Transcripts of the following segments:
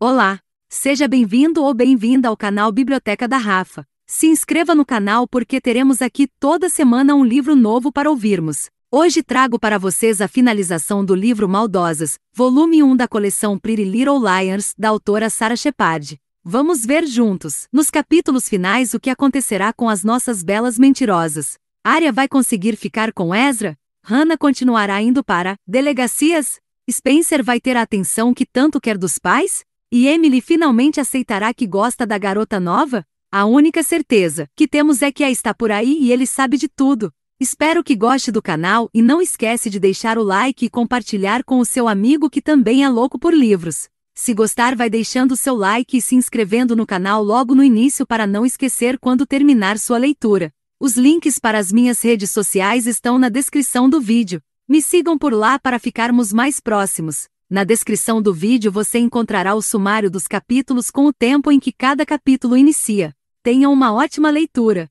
Olá! Seja bem-vindo ou bem-vinda ao canal Biblioteca da Rafa. Se inscreva no canal porque teremos aqui toda semana um livro novo para ouvirmos. Hoje trago para vocês a finalização do livro Maldosas, volume 1 da coleção Pretty Little Liars, da autora Sarah Shepard. Vamos ver juntos, nos capítulos finais, o que acontecerá com as nossas belas mentirosas. Arya vai conseguir ficar com Ezra? Hannah continuará indo para delegacias? Spencer vai ter a atenção que tanto quer dos pais? E Emily finalmente aceitará que gosta da garota nova? A única certeza que temos é que a está por aí e ele sabe de tudo. Espero que goste do canal e não esquece de deixar o like e compartilhar com o seu amigo que também é louco por livros. Se gostar, vai deixando o seu like e se inscrevendo no canal logo no início para não esquecer quando terminar sua leitura. Os links para as minhas redes sociais estão na descrição do vídeo. Me sigam por lá para ficarmos mais próximos. Na descrição do vídeo você encontrará o sumário dos capítulos com o tempo em que cada capítulo inicia. Tenha uma ótima leitura!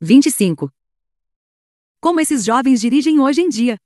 25. Como esses jovens dirigem hoje em dia?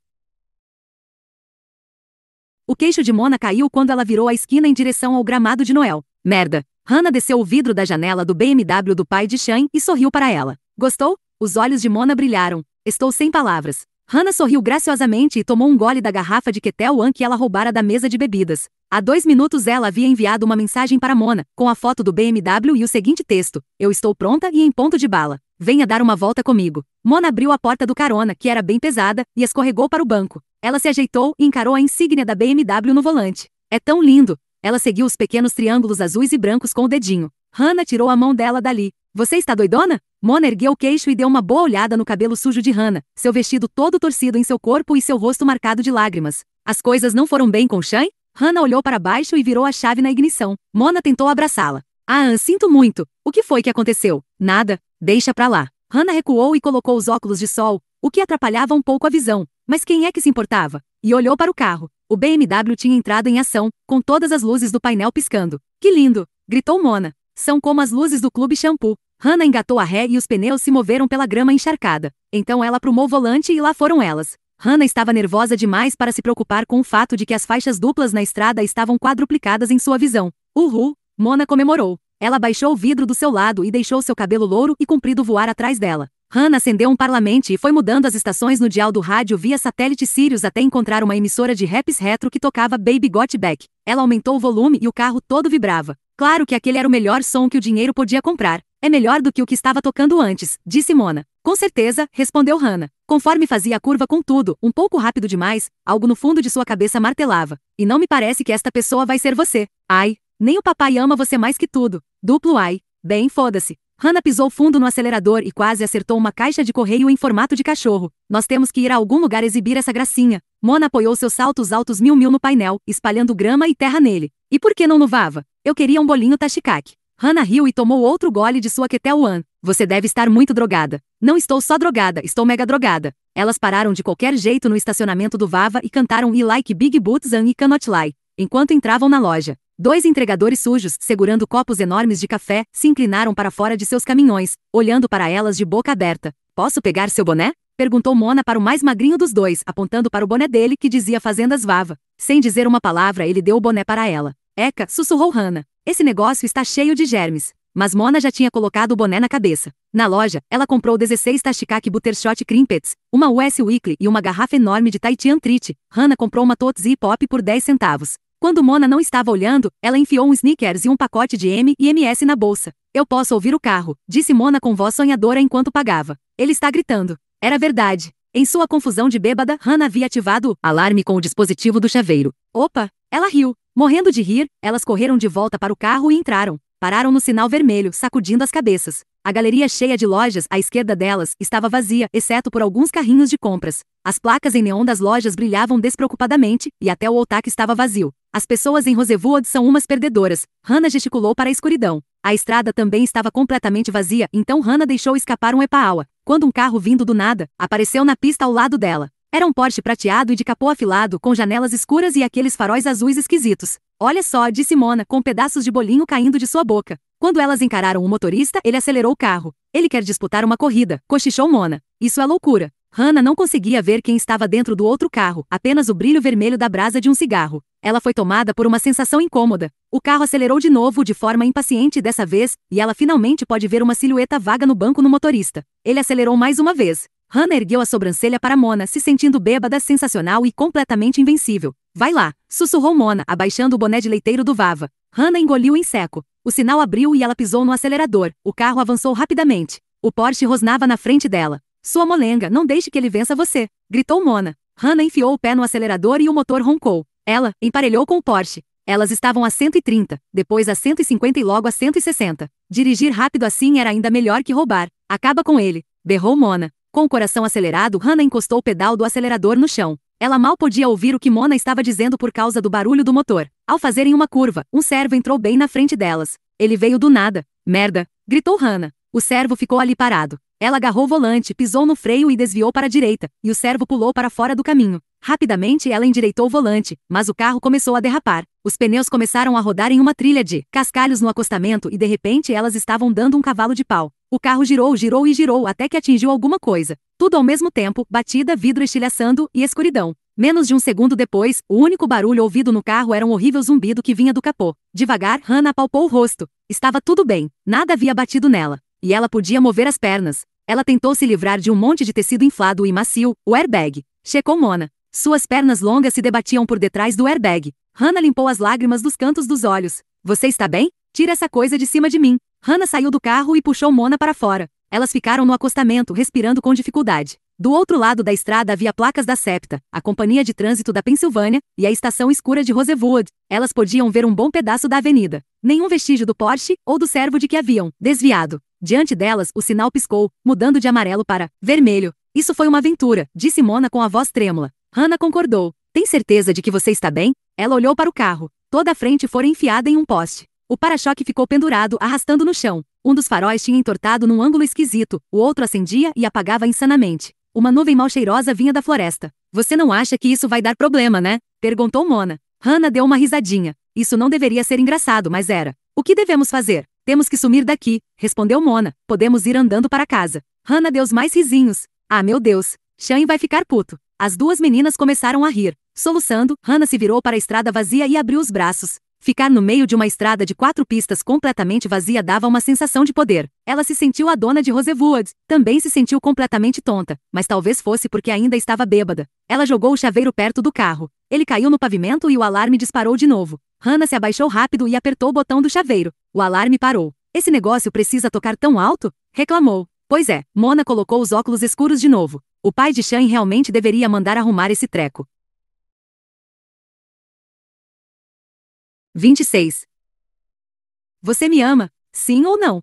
O queixo de Mona caiu quando ela virou a esquina em direção ao gramado de Noel. Merda! Hannah desceu o vidro da janela do BMW do pai de Shane e sorriu para ela. Gostou? Os olhos de Mona brilharam. Estou sem palavras. Hannah sorriu graciosamente e tomou um gole da garrafa de Ketel One que ela roubara da mesa de bebidas. Há dois minutos ela havia enviado uma mensagem para Mona, com a foto do BMW e o seguinte texto: Eu estou pronta e em ponto de bala. Venha dar uma volta comigo. Mona abriu a porta do carona, que era bem pesada, e escorregou para o banco. Ela se ajeitou e encarou a insígnia da BMW no volante. É tão lindo! Ela seguiu os pequenos triângulos azuis e brancos com o dedinho. Hannah tirou a mão dela dali. Você está doidona? Mona ergueu o queixo e deu uma boa olhada no cabelo sujo de Hannah, seu vestido todo torcido em seu corpo e seu rosto marcado de lágrimas. As coisas não foram bem com Shane? Hannah olhou para baixo e virou a chave na ignição. Mona tentou abraçá-la. Ah, sinto muito. O que foi que aconteceu? Nada. Deixa pra lá. Hannah recuou e colocou os óculos de sol, o que atrapalhava um pouco a visão. Mas quem é que se importava? E olhou para o carro. O BMW tinha entrado em ação, com todas as luzes do painel piscando. Que lindo! gritou Mona. São como as luzes do clube shampoo. Hannah engatou a ré e os pneus se moveram pela grama encharcada. Então ela aprumou o volante e lá foram elas. Hannah estava nervosa demais para se preocupar com o fato de que as faixas duplas na estrada estavam quadruplicadas em sua visão. Uhul! Mona comemorou. Ela baixou o vidro do seu lado e deixou seu cabelo louro e comprido voar atrás dela. Hannah acendeu um parlamento e foi mudando as estações no dial do rádio via satélite Sirius até encontrar uma emissora de raps retro que tocava Baby Got Back. Ela aumentou o volume e o carro todo vibrava. Claro que aquele era o melhor som que o dinheiro podia comprar. É melhor do que o que estava tocando antes, disse Mona. Com certeza, respondeu Hannah. Conforme fazia a curva com tudo, um pouco rápido demais, algo no fundo de sua cabeça martelava. E não me parece que esta pessoa vai ser você. Ai, nem o papai ama você mais que tudo. Duplo ai. Bem, foda-se. Hannah pisou fundo no acelerador e quase acertou uma caixa de correio em formato de cachorro. Nós temos que ir a algum lugar exibir essa gracinha. Mona apoiou seus saltos altos mil-mil no painel, espalhando grama e terra nele. E por que não no Vava? Eu queria um bolinho tachicaque. Hannah riu e tomou outro gole de sua Ketel One. Você deve estar muito drogada. Não estou só drogada, estou mega drogada. Elas pararam de qualquer jeito no estacionamento do Vava e cantaram I Like Big Boots and I Cannot Lie, enquanto entravam na loja. Dois entregadores sujos, segurando copos enormes de café, se inclinaram para fora de seus caminhões, olhando para elas de boca aberta. Posso pegar seu boné? Perguntou Mona para o mais magrinho dos dois, apontando para o boné dele que dizia Fazendas Vava. Sem dizer uma palavra, ele deu o boné para ela. Eca, sussurrou Hannah. Esse negócio está cheio de germes. Mas Mona já tinha colocado o boné na cabeça. Na loja, ela comprou 16 Tashikaki Buttershot Crimpets, uma US Weekly e uma garrafa enorme de Tahitian Treat. Hannah comprou uma Tootsie Pop por 10 centavos. Quando Mona não estava olhando, ela enfiou um sneakers e um pacote de M e M's na bolsa. Eu posso ouvir o carro, disse Mona com voz sonhadora enquanto pagava. Ele está gritando. Era verdade. Em sua confusão de bêbada, Hannah havia ativado o alarme com o dispositivo do chaveiro. Opa! Ela riu. Morrendo de rir, elas correram de volta para o carro e entraram. Pararam no sinal vermelho, sacudindo as cabeças. A galeria cheia de lojas à esquerda delas estava vazia, exceto por alguns carrinhos de compras. As placas em neon das lojas brilhavam despreocupadamente, e até o altar estava vazio. As pessoas em Rosewood são umas perdedoras. Hannah gesticulou para a escuridão. A estrada também estava completamente vazia, então Hannah deixou escapar um epaua, quando um carro vindo do nada apareceu na pista ao lado dela. Era um Porsche prateado e de capô afilado, com janelas escuras e aqueles faróis azuis esquisitos. Olha só, disse Mona, com pedaços de bolinho caindo de sua boca. Quando elas encararam o motorista, ele acelerou o carro. Ele quer disputar uma corrida, cochichou Mona. Isso é loucura. Hannah não conseguia ver quem estava dentro do outro carro, apenas o brilho vermelho da brasa de um cigarro. Ela foi tomada por uma sensação incômoda. O carro acelerou de novo de forma impaciente dessa vez, e ela finalmente pode ver uma silhueta vaga no banco no motorista. Ele acelerou mais uma vez. Hannah ergueu a sobrancelha para Mona, se sentindo bêbada, sensacional e completamente invencível. Vai lá, sussurrou Mona, abaixando o boné de leiteiro do Vava. Hannah engoliu em seco. O sinal abriu e ela pisou no acelerador. O carro avançou rapidamente. O Porsche rosnava na frente dela. Sua molenga, não deixe que ele vença você! gritou Mona. Hannah enfiou o pé no acelerador e o motor roncou. Ela emparelhou com o Porsche. Elas estavam a 130, depois a 150 e logo a 160. Dirigir rápido assim era ainda melhor que roubar. Acaba com ele, berrou Mona. Com o coração acelerado, Hannah encostou o pedal do acelerador no chão. Ela mal podia ouvir o que Mona estava dizendo por causa do barulho do motor. Ao fazerem uma curva, um servo entrou bem na frente delas. Ele veio do nada. Merda! gritou Hannah. O servo ficou ali parado. Ela agarrou o volante, pisou no freio e desviou para a direita, e o servo pulou para fora do caminho. Rapidamente ela endireitou o volante, mas o carro começou a derrapar. Os pneus começaram a rodar em uma trilha de cascalhos no acostamento e de repente elas estavam dando um cavalo de pau. O carro girou, girou e girou até que atingiu alguma coisa. Tudo ao mesmo tempo, batida, vidro estilhaçando e escuridão. Menos de um segundo depois, o único barulho ouvido no carro era um horrível zumbido que vinha do capô. Devagar, Hannah apalpou o rosto. Estava tudo bem, nada havia batido nela. E ela podia mover as pernas. Ela tentou se livrar de um monte de tecido inflado e macio, o airbag. Checou Mona. Suas pernas longas se debatiam por detrás do airbag. Hannah limpou as lágrimas dos cantos dos olhos. Você está bem? Tira essa coisa de cima de mim. Hannah saiu do carro e puxou Mona para fora. Elas ficaram no acostamento, respirando com dificuldade. Do outro lado da estrada havia placas da SEPTA, a Companhia de Trânsito da Pensilvânia, e a Estação Escura de Rosewood. Elas podiam ver um bom pedaço da avenida. Nenhum vestígio do Porsche ou do servo de que haviam desviado. Diante delas, o sinal piscou, mudando de amarelo para vermelho. Isso foi uma aventura, disse Mona com a voz trêmula. Hannah concordou. Tem certeza de que você está bem? Ela olhou para o carro. Toda a frente fora enfiada em um poste. O para-choque ficou pendurado, arrastando no chão. Um dos faróis tinha entortado num ângulo esquisito, o outro acendia e apagava insanamente. Uma nuvem mal cheirosa vinha da floresta. Você não acha que isso vai dar problema, né? perguntou Mona. Hannah deu uma risadinha. Isso não deveria ser engraçado, mas era. O que devemos fazer? Temos que sumir daqui, respondeu Mona. Podemos ir andando para casa. Hannah deu mais risinhos. Ah, meu Deus. Shane vai ficar puto. As duas meninas começaram a rir. Soluçando, Hannah se virou para a estrada vazia e abriu os braços. Ficar no meio de uma estrada de quatro pistas completamente vazia dava uma sensação de poder. Ela se sentiu a dona de Rosewood, também se sentiu completamente tonta, mas talvez fosse porque ainda estava bêbada. Ela jogou o chaveiro perto do carro. Ele caiu no pavimento e o alarme disparou de novo. Hannah se abaixou rápido e apertou o botão do chaveiro. O alarme parou. Esse negócio precisa tocar tão alto? reclamou. Pois é, Mona colocou os óculos escuros de novo. O pai de Shane realmente deveria mandar arrumar esse treco. 26. Você me ama, sim ou não?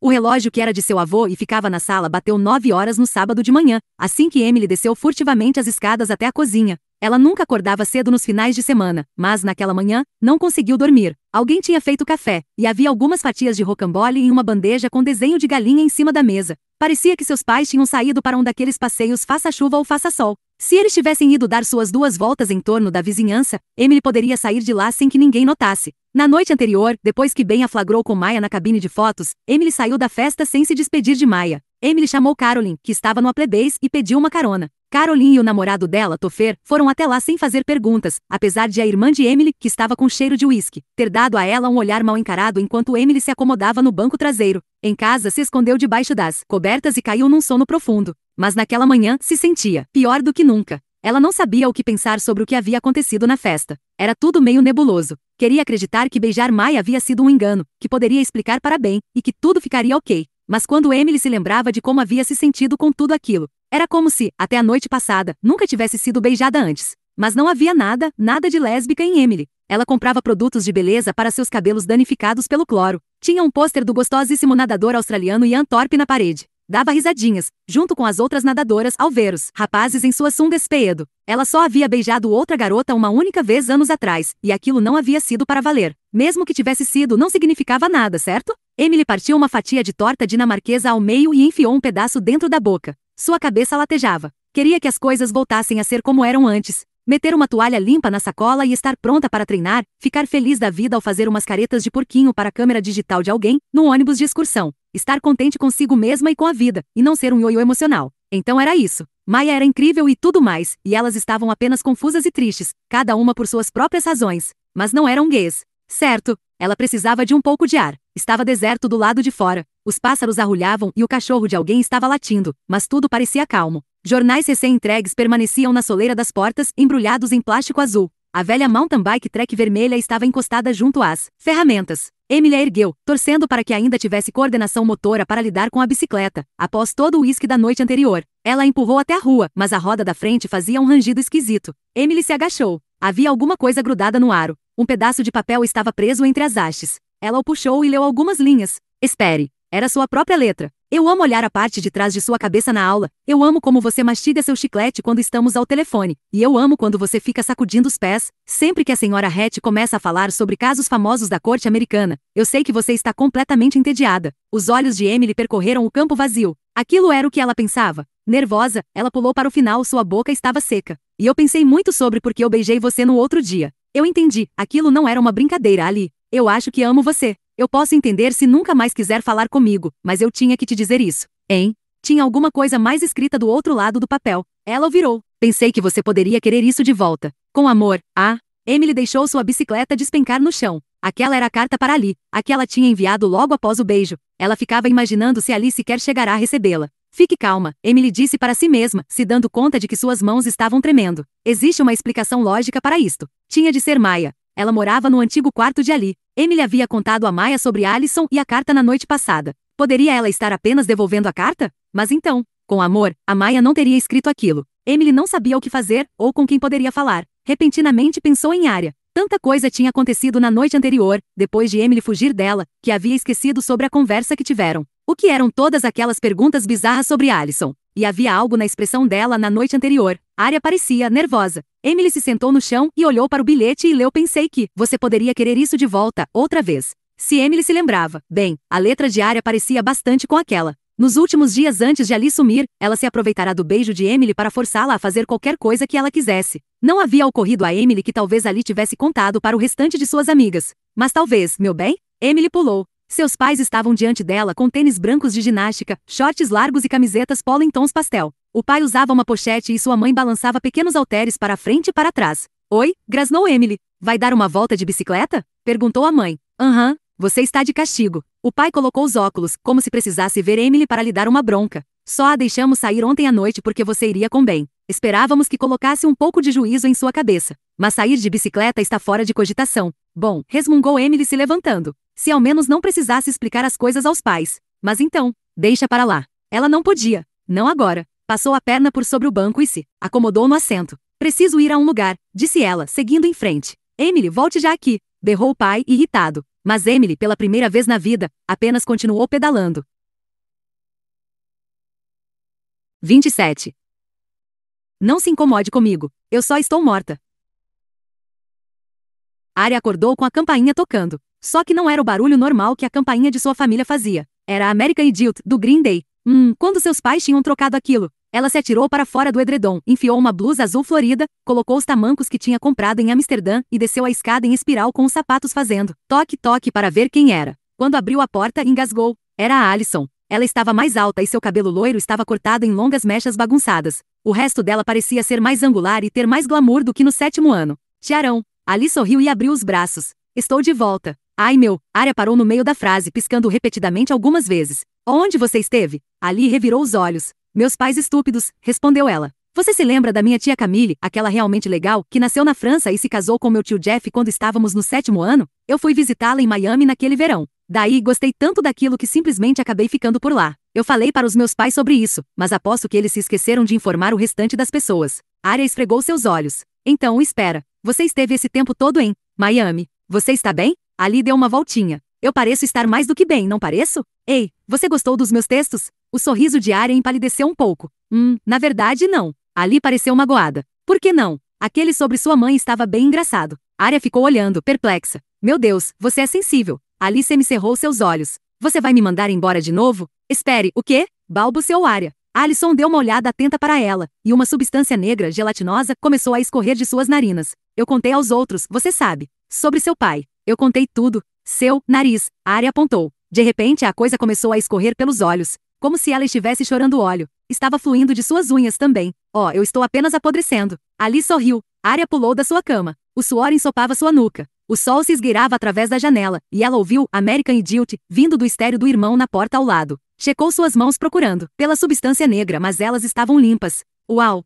O relógio que era de seu avô e ficava na sala bateu nove horas no sábado de manhã, assim que Emily desceu furtivamente as escadas até a cozinha. Ela nunca acordava cedo nos finais de semana, mas naquela manhã, não conseguiu dormir. Alguém tinha feito café, e havia algumas fatias de rocambole em uma bandeja com desenho de galinha em cima da mesa. Parecia que seus pais tinham saído para um daqueles passeios faça chuva ou faça sol, se eles tivessem ido dar suas duas voltas em torno da vizinhança, Emily poderia sair de lá sem que ninguém notasse. Na noite anterior, depois que Ben a flagrou com Maya na cabine de fotos, Emily saiu da festa sem se despedir de Maya. Emily chamou Carolyn, que estava no apledez, e pediu uma carona. Caroline e o namorado dela, Tofer, foram até lá sem fazer perguntas, apesar de a irmã de Emily, que estava com cheiro de uísque, ter dado a ela um olhar mal encarado enquanto Emily se acomodava no banco traseiro. Em casa, se escondeu debaixo das cobertas e caiu num sono profundo. Mas naquela manhã, se sentia pior do que nunca. Ela não sabia o que pensar sobre o que havia acontecido na festa. Era tudo meio nebuloso. Queria acreditar que beijar Mai havia sido um engano, que poderia explicar para bem, e que tudo ficaria ok. Mas quando Emily se lembrava de como havia se sentido com tudo aquilo, era como se, até a noite passada, nunca tivesse sido beijada antes. Mas não havia nada, nada de lésbica em Emily. Ela comprava produtos de beleza para seus cabelos danificados pelo cloro. Tinha um pôster do gostosíssimo nadador australiano Ian Thorpe na parede. Dava risadinhas, junto com as outras nadadoras ao ver os rapazes em sua sunga espedo. Ela só havia beijado outra garota uma única vez anos atrás, e aquilo não havia sido para valer. Mesmo que tivesse sido, não significava nada, certo? Emily partiu uma fatia de torta dinamarquesa ao meio e enfiou um pedaço dentro da boca. Sua cabeça latejava. Queria que as coisas voltassem a ser como eram antes. Meter uma toalha limpa na sacola e estar pronta para treinar, ficar feliz da vida ao fazer umas caretas de porquinho para a câmera digital de alguém, num ônibus de excursão. Estar contente consigo mesma e com a vida, e não ser um ioiô emocional. Então era isso. Maia era incrível e tudo mais, e elas estavam apenas confusas e tristes, cada uma por suas próprias razões. Mas não eram gays. Certo, ela precisava de um pouco de ar. Estava deserto do lado de fora. Os pássaros arrulhavam e o cachorro de alguém estava latindo, mas tudo parecia calmo. Jornais recém-entregues permaneciam na soleira das portas, embrulhados em plástico azul. A velha mountain bike trek vermelha estava encostada junto às ferramentas. Emily a ergueu, torcendo para que ainda tivesse coordenação motora para lidar com a bicicleta, após todo o uísque da noite anterior. Ela a empurrou até a rua, mas a roda da frente fazia um rangido esquisito. Emily se agachou. Havia alguma coisa grudada no aro. Um pedaço de papel estava preso entre as hastes. Ela o puxou e leu algumas linhas. Espere, era sua própria letra. Eu amo olhar a parte de trás de sua cabeça na aula. Eu amo como você mastiga seu chiclete quando estamos ao telefone. E eu amo quando você fica sacudindo os pés. Sempre que a senhora Hatch começa a falar sobre casos famosos da corte americana, eu sei que você está completamente entediada. Os olhos de Emily percorreram o campo vazio. Aquilo era o que ela pensava. Nervosa, ela pulou para o final, sua boca estava seca. E eu pensei muito sobre porque eu beijei você no outro dia. Eu entendi, aquilo não era uma brincadeira, Ali. Eu acho que amo você. Eu posso entender se nunca mais quiser falar comigo, mas eu tinha que te dizer isso. Hein? Tinha alguma coisa mais escrita do outro lado do papel. Ela o virou. Pensei que você poderia querer isso de volta. Com amor, ah. Emily deixou sua bicicleta despencar no chão. Aquela era a carta para Ali, a que ela tinha enviado logo após o beijo. Ela ficava imaginando se Ali sequer chegará a recebê-la. Fique calma, Emily disse para si mesma, se dando conta de que suas mãos estavam tremendo. Existe uma explicação lógica para isto. Tinha de ser Maia. Ela morava no antigo quarto de Ali. Emily havia contado a Maia sobre Alison e a carta na noite passada. Poderia ela estar apenas devolvendo a carta? Mas então, com amor, a Maia não teria escrito aquilo. Emily não sabia o que fazer ou com quem poderia falar. Repentinamente pensou em Arya. Tanta coisa tinha acontecido na noite anterior, depois de Emily fugir dela, que havia esquecido sobre a conversa que tiveram. O que eram todas aquelas perguntas bizarras sobre Alison? E havia algo na expressão dela na noite anterior. Arya parecia nervosa. Emily se sentou no chão e olhou para o bilhete e leu pensei que você poderia querer isso de volta, outra vez. Se Emily se lembrava, bem, a letra de Arya parecia bastante com aquela. Nos últimos dias antes de Ali sumir, ela se aproveitará do beijo de Emily para forçá-la a fazer qualquer coisa que ela quisesse. Não havia ocorrido a Emily que talvez Ali tivesse contado para o restante de suas amigas. Mas talvez, meu bem? Emily pulou. Seus pais estavam diante dela com tênis brancos de ginástica, shorts largos e camisetas polo em tons pastel. O pai usava uma pochete e sua mãe balançava pequenos halteres para frente e para trás. Oi, grasnou Emily. Vai dar uma volta de bicicleta? Perguntou a mãe. Aham, uhum, você está de castigo. O pai colocou os óculos, como se precisasse ver Emily para lhe dar uma bronca. Só a deixamos sair ontem à noite porque você iria com bem. Esperávamos que colocasse um pouco de juízo em sua cabeça. Mas sair de bicicleta está fora de cogitação. Bom, resmungou Emily se levantando. Se ao menos não precisasse explicar as coisas aos pais. Mas então, deixa para lá. Ela não podia. Não agora. Passou a perna por sobre o banco e se acomodou no assento. Preciso ir a um lugar, disse ela, seguindo em frente. Emily, volte já aqui, berrou o pai, irritado. Mas Emily, pela primeira vez na vida, apenas continuou pedalando. 27. Não se incomode comigo, eu só estou morta. Ari acordou com a campainha tocando. Só que não era o barulho normal que a campainha de sua família fazia. Era a American Idiot, do Green Day. Hum, quando seus pais tinham trocado aquilo, ela se atirou para fora do edredom, enfiou uma blusa azul florida, colocou os tamancos que tinha comprado em Amsterdã e desceu a escada em espiral com os sapatos fazendo toque-toque para ver quem era. Quando abriu a porta, engasgou. Era a Alison. Ela estava mais alta e seu cabelo loiro estava cortado em longas mechas bagunçadas. O resto dela parecia ser mais angular e ter mais glamour do que no sétimo ano. Tiarão. Ali sorriu e abriu os braços. Estou de volta. Ai meu, Arya parou no meio da frase, piscando repetidamente algumas vezes. Onde você esteve? Ali revirou os olhos. Meus pais estúpidos, respondeu ela. Você se lembra da minha tia Camille, aquela realmente legal, que nasceu na França e se casou com meu tio Jeff quando estávamos no sétimo ano? Eu fui visitá-la em Miami naquele verão. Daí gostei tanto daquilo que simplesmente acabei ficando por lá. Eu falei para os meus pais sobre isso, mas aposto que eles se esqueceram de informar o restante das pessoas. Arya esfregou seus olhos. Então, espera. Você esteve esse tempo todo em Miami. Você está bem? Ali deu uma voltinha. Eu pareço estar mais do que bem, não pareço? Ei, você gostou dos meus textos? O sorriso de Arya empalideceu um pouco. Hum, na verdade não. Ali pareceu magoada. Por que não? Aquele sobre sua mãe estava bem engraçado. Arya ficou olhando, perplexa. Meu Deus, você é sensível. Ali semicerrou seus olhos. Você vai me mandar embora de novo? Espere, o quê? Balbuciou Arya. Alison deu uma olhada atenta para ela, e uma substância negra gelatinosa começou a escorrer de suas narinas. Eu contei aos outros, você sabe, sobre seu pai. Eu contei tudo. Seu nariz. Ari apontou. De repente a coisa começou a escorrer pelos olhos, como se ela estivesse chorando óleo. Estava fluindo de suas unhas também. Oh, eu estou apenas apodrecendo. Ali sorriu. Aria pulou da sua cama. O suor ensopava sua nuca. O sol se esgueirava através da janela, e ela ouviu American Idiot vindo do estéreo do irmão na porta ao lado. Checou suas mãos procurando pela substância negra, mas elas estavam limpas. Uau!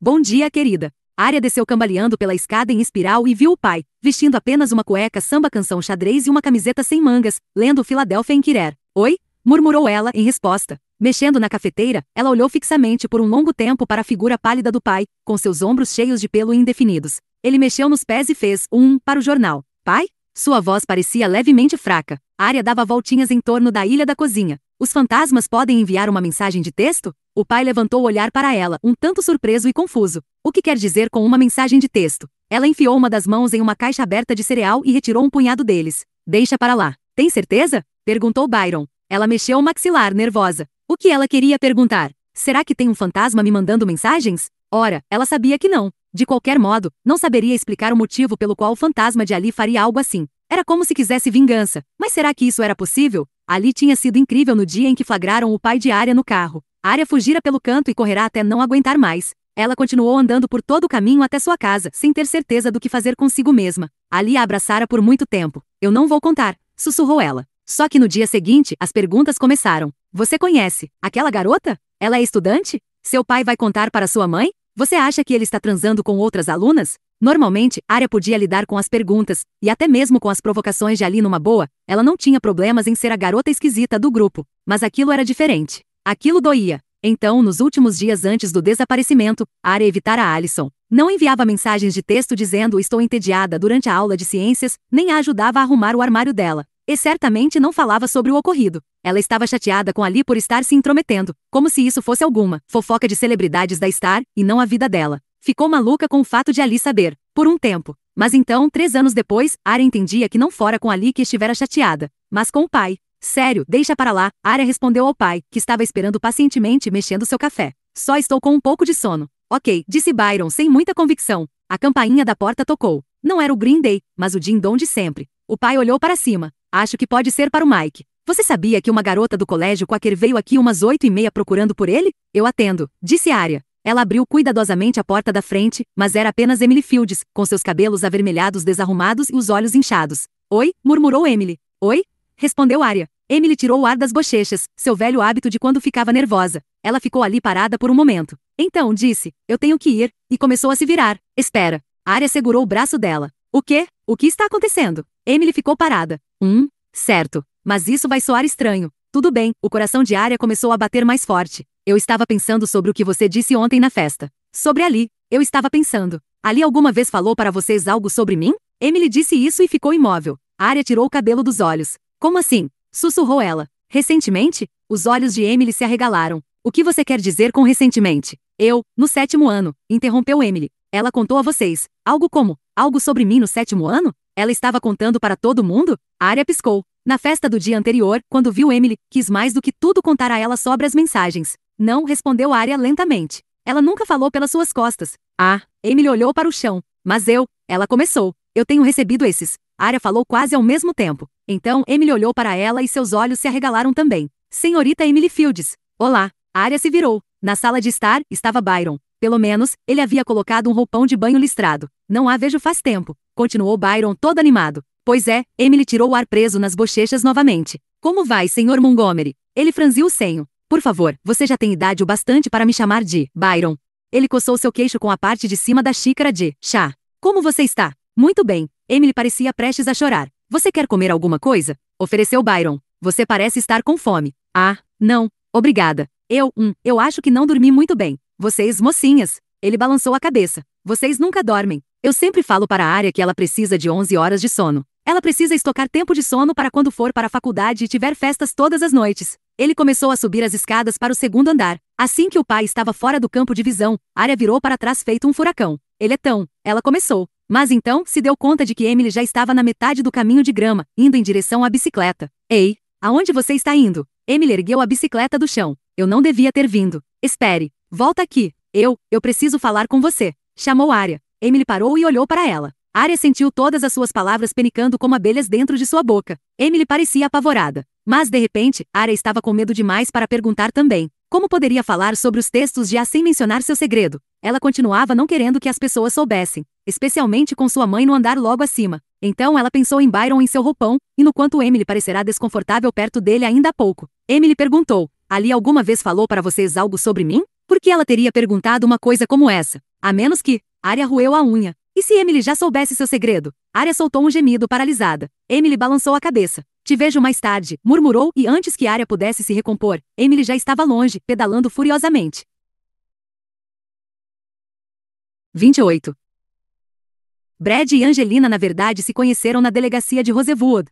Bom dia, querida. Área desceu cambaleando pela escada em espiral e viu o pai, vestindo apenas uma cueca samba canção xadrez e uma camiseta sem mangas, lendo o em Quirer. Oi? murmurou ela em resposta. Mexendo na cafeteira, ela olhou fixamente por um longo tempo para a figura pálida do pai, com seus ombros cheios de pelo indefinidos. Ele mexeu nos pés e fez um para o jornal. Pai? Sua voz parecia levemente fraca. A área dava voltinhas em torno da ilha da cozinha. Os fantasmas podem enviar uma mensagem de texto? O pai levantou o olhar para ela, um tanto surpreso e confuso. O que quer dizer com uma mensagem de texto? Ela enfiou uma das mãos em uma caixa aberta de cereal e retirou um punhado deles. Deixa para lá. Tem certeza? perguntou Byron. Ela mexeu o maxilar, nervosa. O que ela queria perguntar? Será que tem um fantasma me mandando mensagens? Ora, ela sabia que não. De qualquer modo, não saberia explicar o motivo pelo qual o fantasma de Ali faria algo assim. Era como se quisesse vingança, mas será que isso era possível? Ali tinha sido incrível no dia em que flagraram o pai de Arya no carro. Arya fugira pelo canto e correrá até não aguentar mais. Ela continuou andando por todo o caminho até sua casa, sem ter certeza do que fazer consigo mesma. Ali a abraçara por muito tempo. Eu não vou contar, sussurrou ela. Só que no dia seguinte, as perguntas começaram. Você conhece aquela garota? Ela é estudante? Seu pai vai contar para sua mãe? Você acha que ele está transando com outras alunas? Normalmente, Arya podia lidar com as perguntas, e até mesmo com as provocações de Ali numa boa, ela não tinha problemas em ser a garota esquisita do grupo, mas aquilo era diferente. Aquilo doía. Então, nos últimos dias antes do desaparecimento, Ara evitara Alison. Não enviava mensagens de texto dizendo estou entediada durante a aula de ciências, nem a ajudava a arrumar o armário dela. E certamente não falava sobre o ocorrido. Ela estava chateada com Ali por estar se intrometendo, como se isso fosse alguma fofoca de celebridades da Star e não a vida dela. Ficou maluca com o fato de Ali saber, por um tempo. Mas então, três anos depois, Ara entendia que não fora com Ali que estivera chateada, mas com o pai. Sério, deixa para lá, Arya respondeu ao pai, que estava esperando pacientemente mexendo seu café. Só estou com um pouco de sono. Ok, disse Byron sem muita convicção. A campainha da porta tocou. Não era o Green Day, mas o Dindon de sempre. O pai olhou para cima. Acho que pode ser para o Mike. Você sabia que uma garota do colégio Quaker veio aqui umas oito e meia procurando por ele? Eu atendo, disse Arya. Ela abriu cuidadosamente a porta da frente, mas era apenas Emily Fields, com seus cabelos avermelhados desarrumados e os olhos inchados. Oi, murmurou Emily. Oi, respondeu Arya. Emily tirou o ar das bochechas, seu velho hábito de quando ficava nervosa. Ela ficou ali parada por um momento. Então disse: Eu tenho que ir, e começou a se virar. Espera. Arya segurou o braço dela. O quê? O que está acontecendo? Emily ficou parada. Hum, certo. Mas isso vai soar estranho. Tudo bem, o coração de Arya começou a bater mais forte. Eu estava pensando sobre o que você disse ontem na festa. Sobre Ali. Eu estava pensando. Ali alguma vez falou para vocês algo sobre mim? Emily disse isso e ficou imóvel. Arya tirou o cabelo dos olhos. Como assim? Sussurrou ela. Recentemente? Os olhos de Emily se arregalaram. O que você quer dizer com recentemente? Eu, no sétimo ano, interrompeu Emily. Ela contou a vocês. Algo como, algo sobre mim no sétimo ano? Ela estava contando para todo mundo? A área piscou. Na festa do dia anterior, quando viu Emily, quis mais do que tudo contar a ela sobre as mensagens. Não, respondeu Arya lentamente. Ela nunca falou pelas suas costas. Ah, Emily olhou para o chão. Mas eu, ela começou. Eu tenho recebido esses. Arya falou quase ao mesmo tempo. Então Emily olhou para ela e seus olhos se arregalaram também. Senhorita Emily Fields. Olá. Arya se virou. Na sala de estar, estava Byron. Pelo menos, ele havia colocado um roupão de banho listrado. Não a vejo faz tempo. Continuou Byron todo animado. Pois é, Emily tirou o ar preso nas bochechas novamente. Como vai, senhor Montgomery? Ele franziu o senho. Por favor, você já tem idade o bastante para me chamar de Byron. Ele coçou seu queixo com a parte de cima da xícara de chá. Como você está? Muito bem. Emily parecia prestes a chorar. Você quer comer alguma coisa? Ofereceu Byron. Você parece estar com fome. Ah, não. Obrigada. Eu, hum, eu acho que não dormi muito bem. Vocês, mocinhas. Ele balançou a cabeça. Vocês nunca dormem. Eu sempre falo para a área que ela precisa de 11 horas de sono. Ela precisa estocar tempo de sono para quando for para a faculdade e tiver festas todas as noites. Ele começou a subir as escadas para o segundo andar. Assim que o pai estava fora do campo de visão, Arya virou para trás feito um furacão. Ele é tão. Ela começou. Mas então se deu conta de que Emily já estava na metade do caminho de grama, indo em direção à bicicleta. Ei, aonde você está indo? Emily ergueu a bicicleta do chão. Eu não devia ter vindo. Espere. Volta aqui. Eu, eu preciso falar com você. Chamou Arya. Emily parou e olhou para ela. Arya sentiu todas as suas palavras penicando como abelhas dentro de sua boca. Emily parecia apavorada. Mas de repente, Arya estava com medo demais para perguntar também. Como poderia falar sobre os textos já sem mencionar seu segredo? Ela continuava não querendo que as pessoas soubessem, especialmente com sua mãe no andar logo acima. Então ela pensou em Byron em seu roupão, e no quanto Emily parecerá desconfortável perto dele ainda há pouco. Emily perguntou: Ali alguma vez falou para vocês algo sobre mim? Por que ela teria perguntado uma coisa como essa? A menos que. Arya roeu a unha. E se Emily já soubesse seu segredo? Arya soltou um gemido paralisada. Emily balançou a cabeça. Te vejo mais tarde, murmurou, e antes que Arya pudesse se recompor, Emily já estava longe, pedalando furiosamente. 28. Brad e Angelina na verdade se conheceram na delegacia de Rosewood,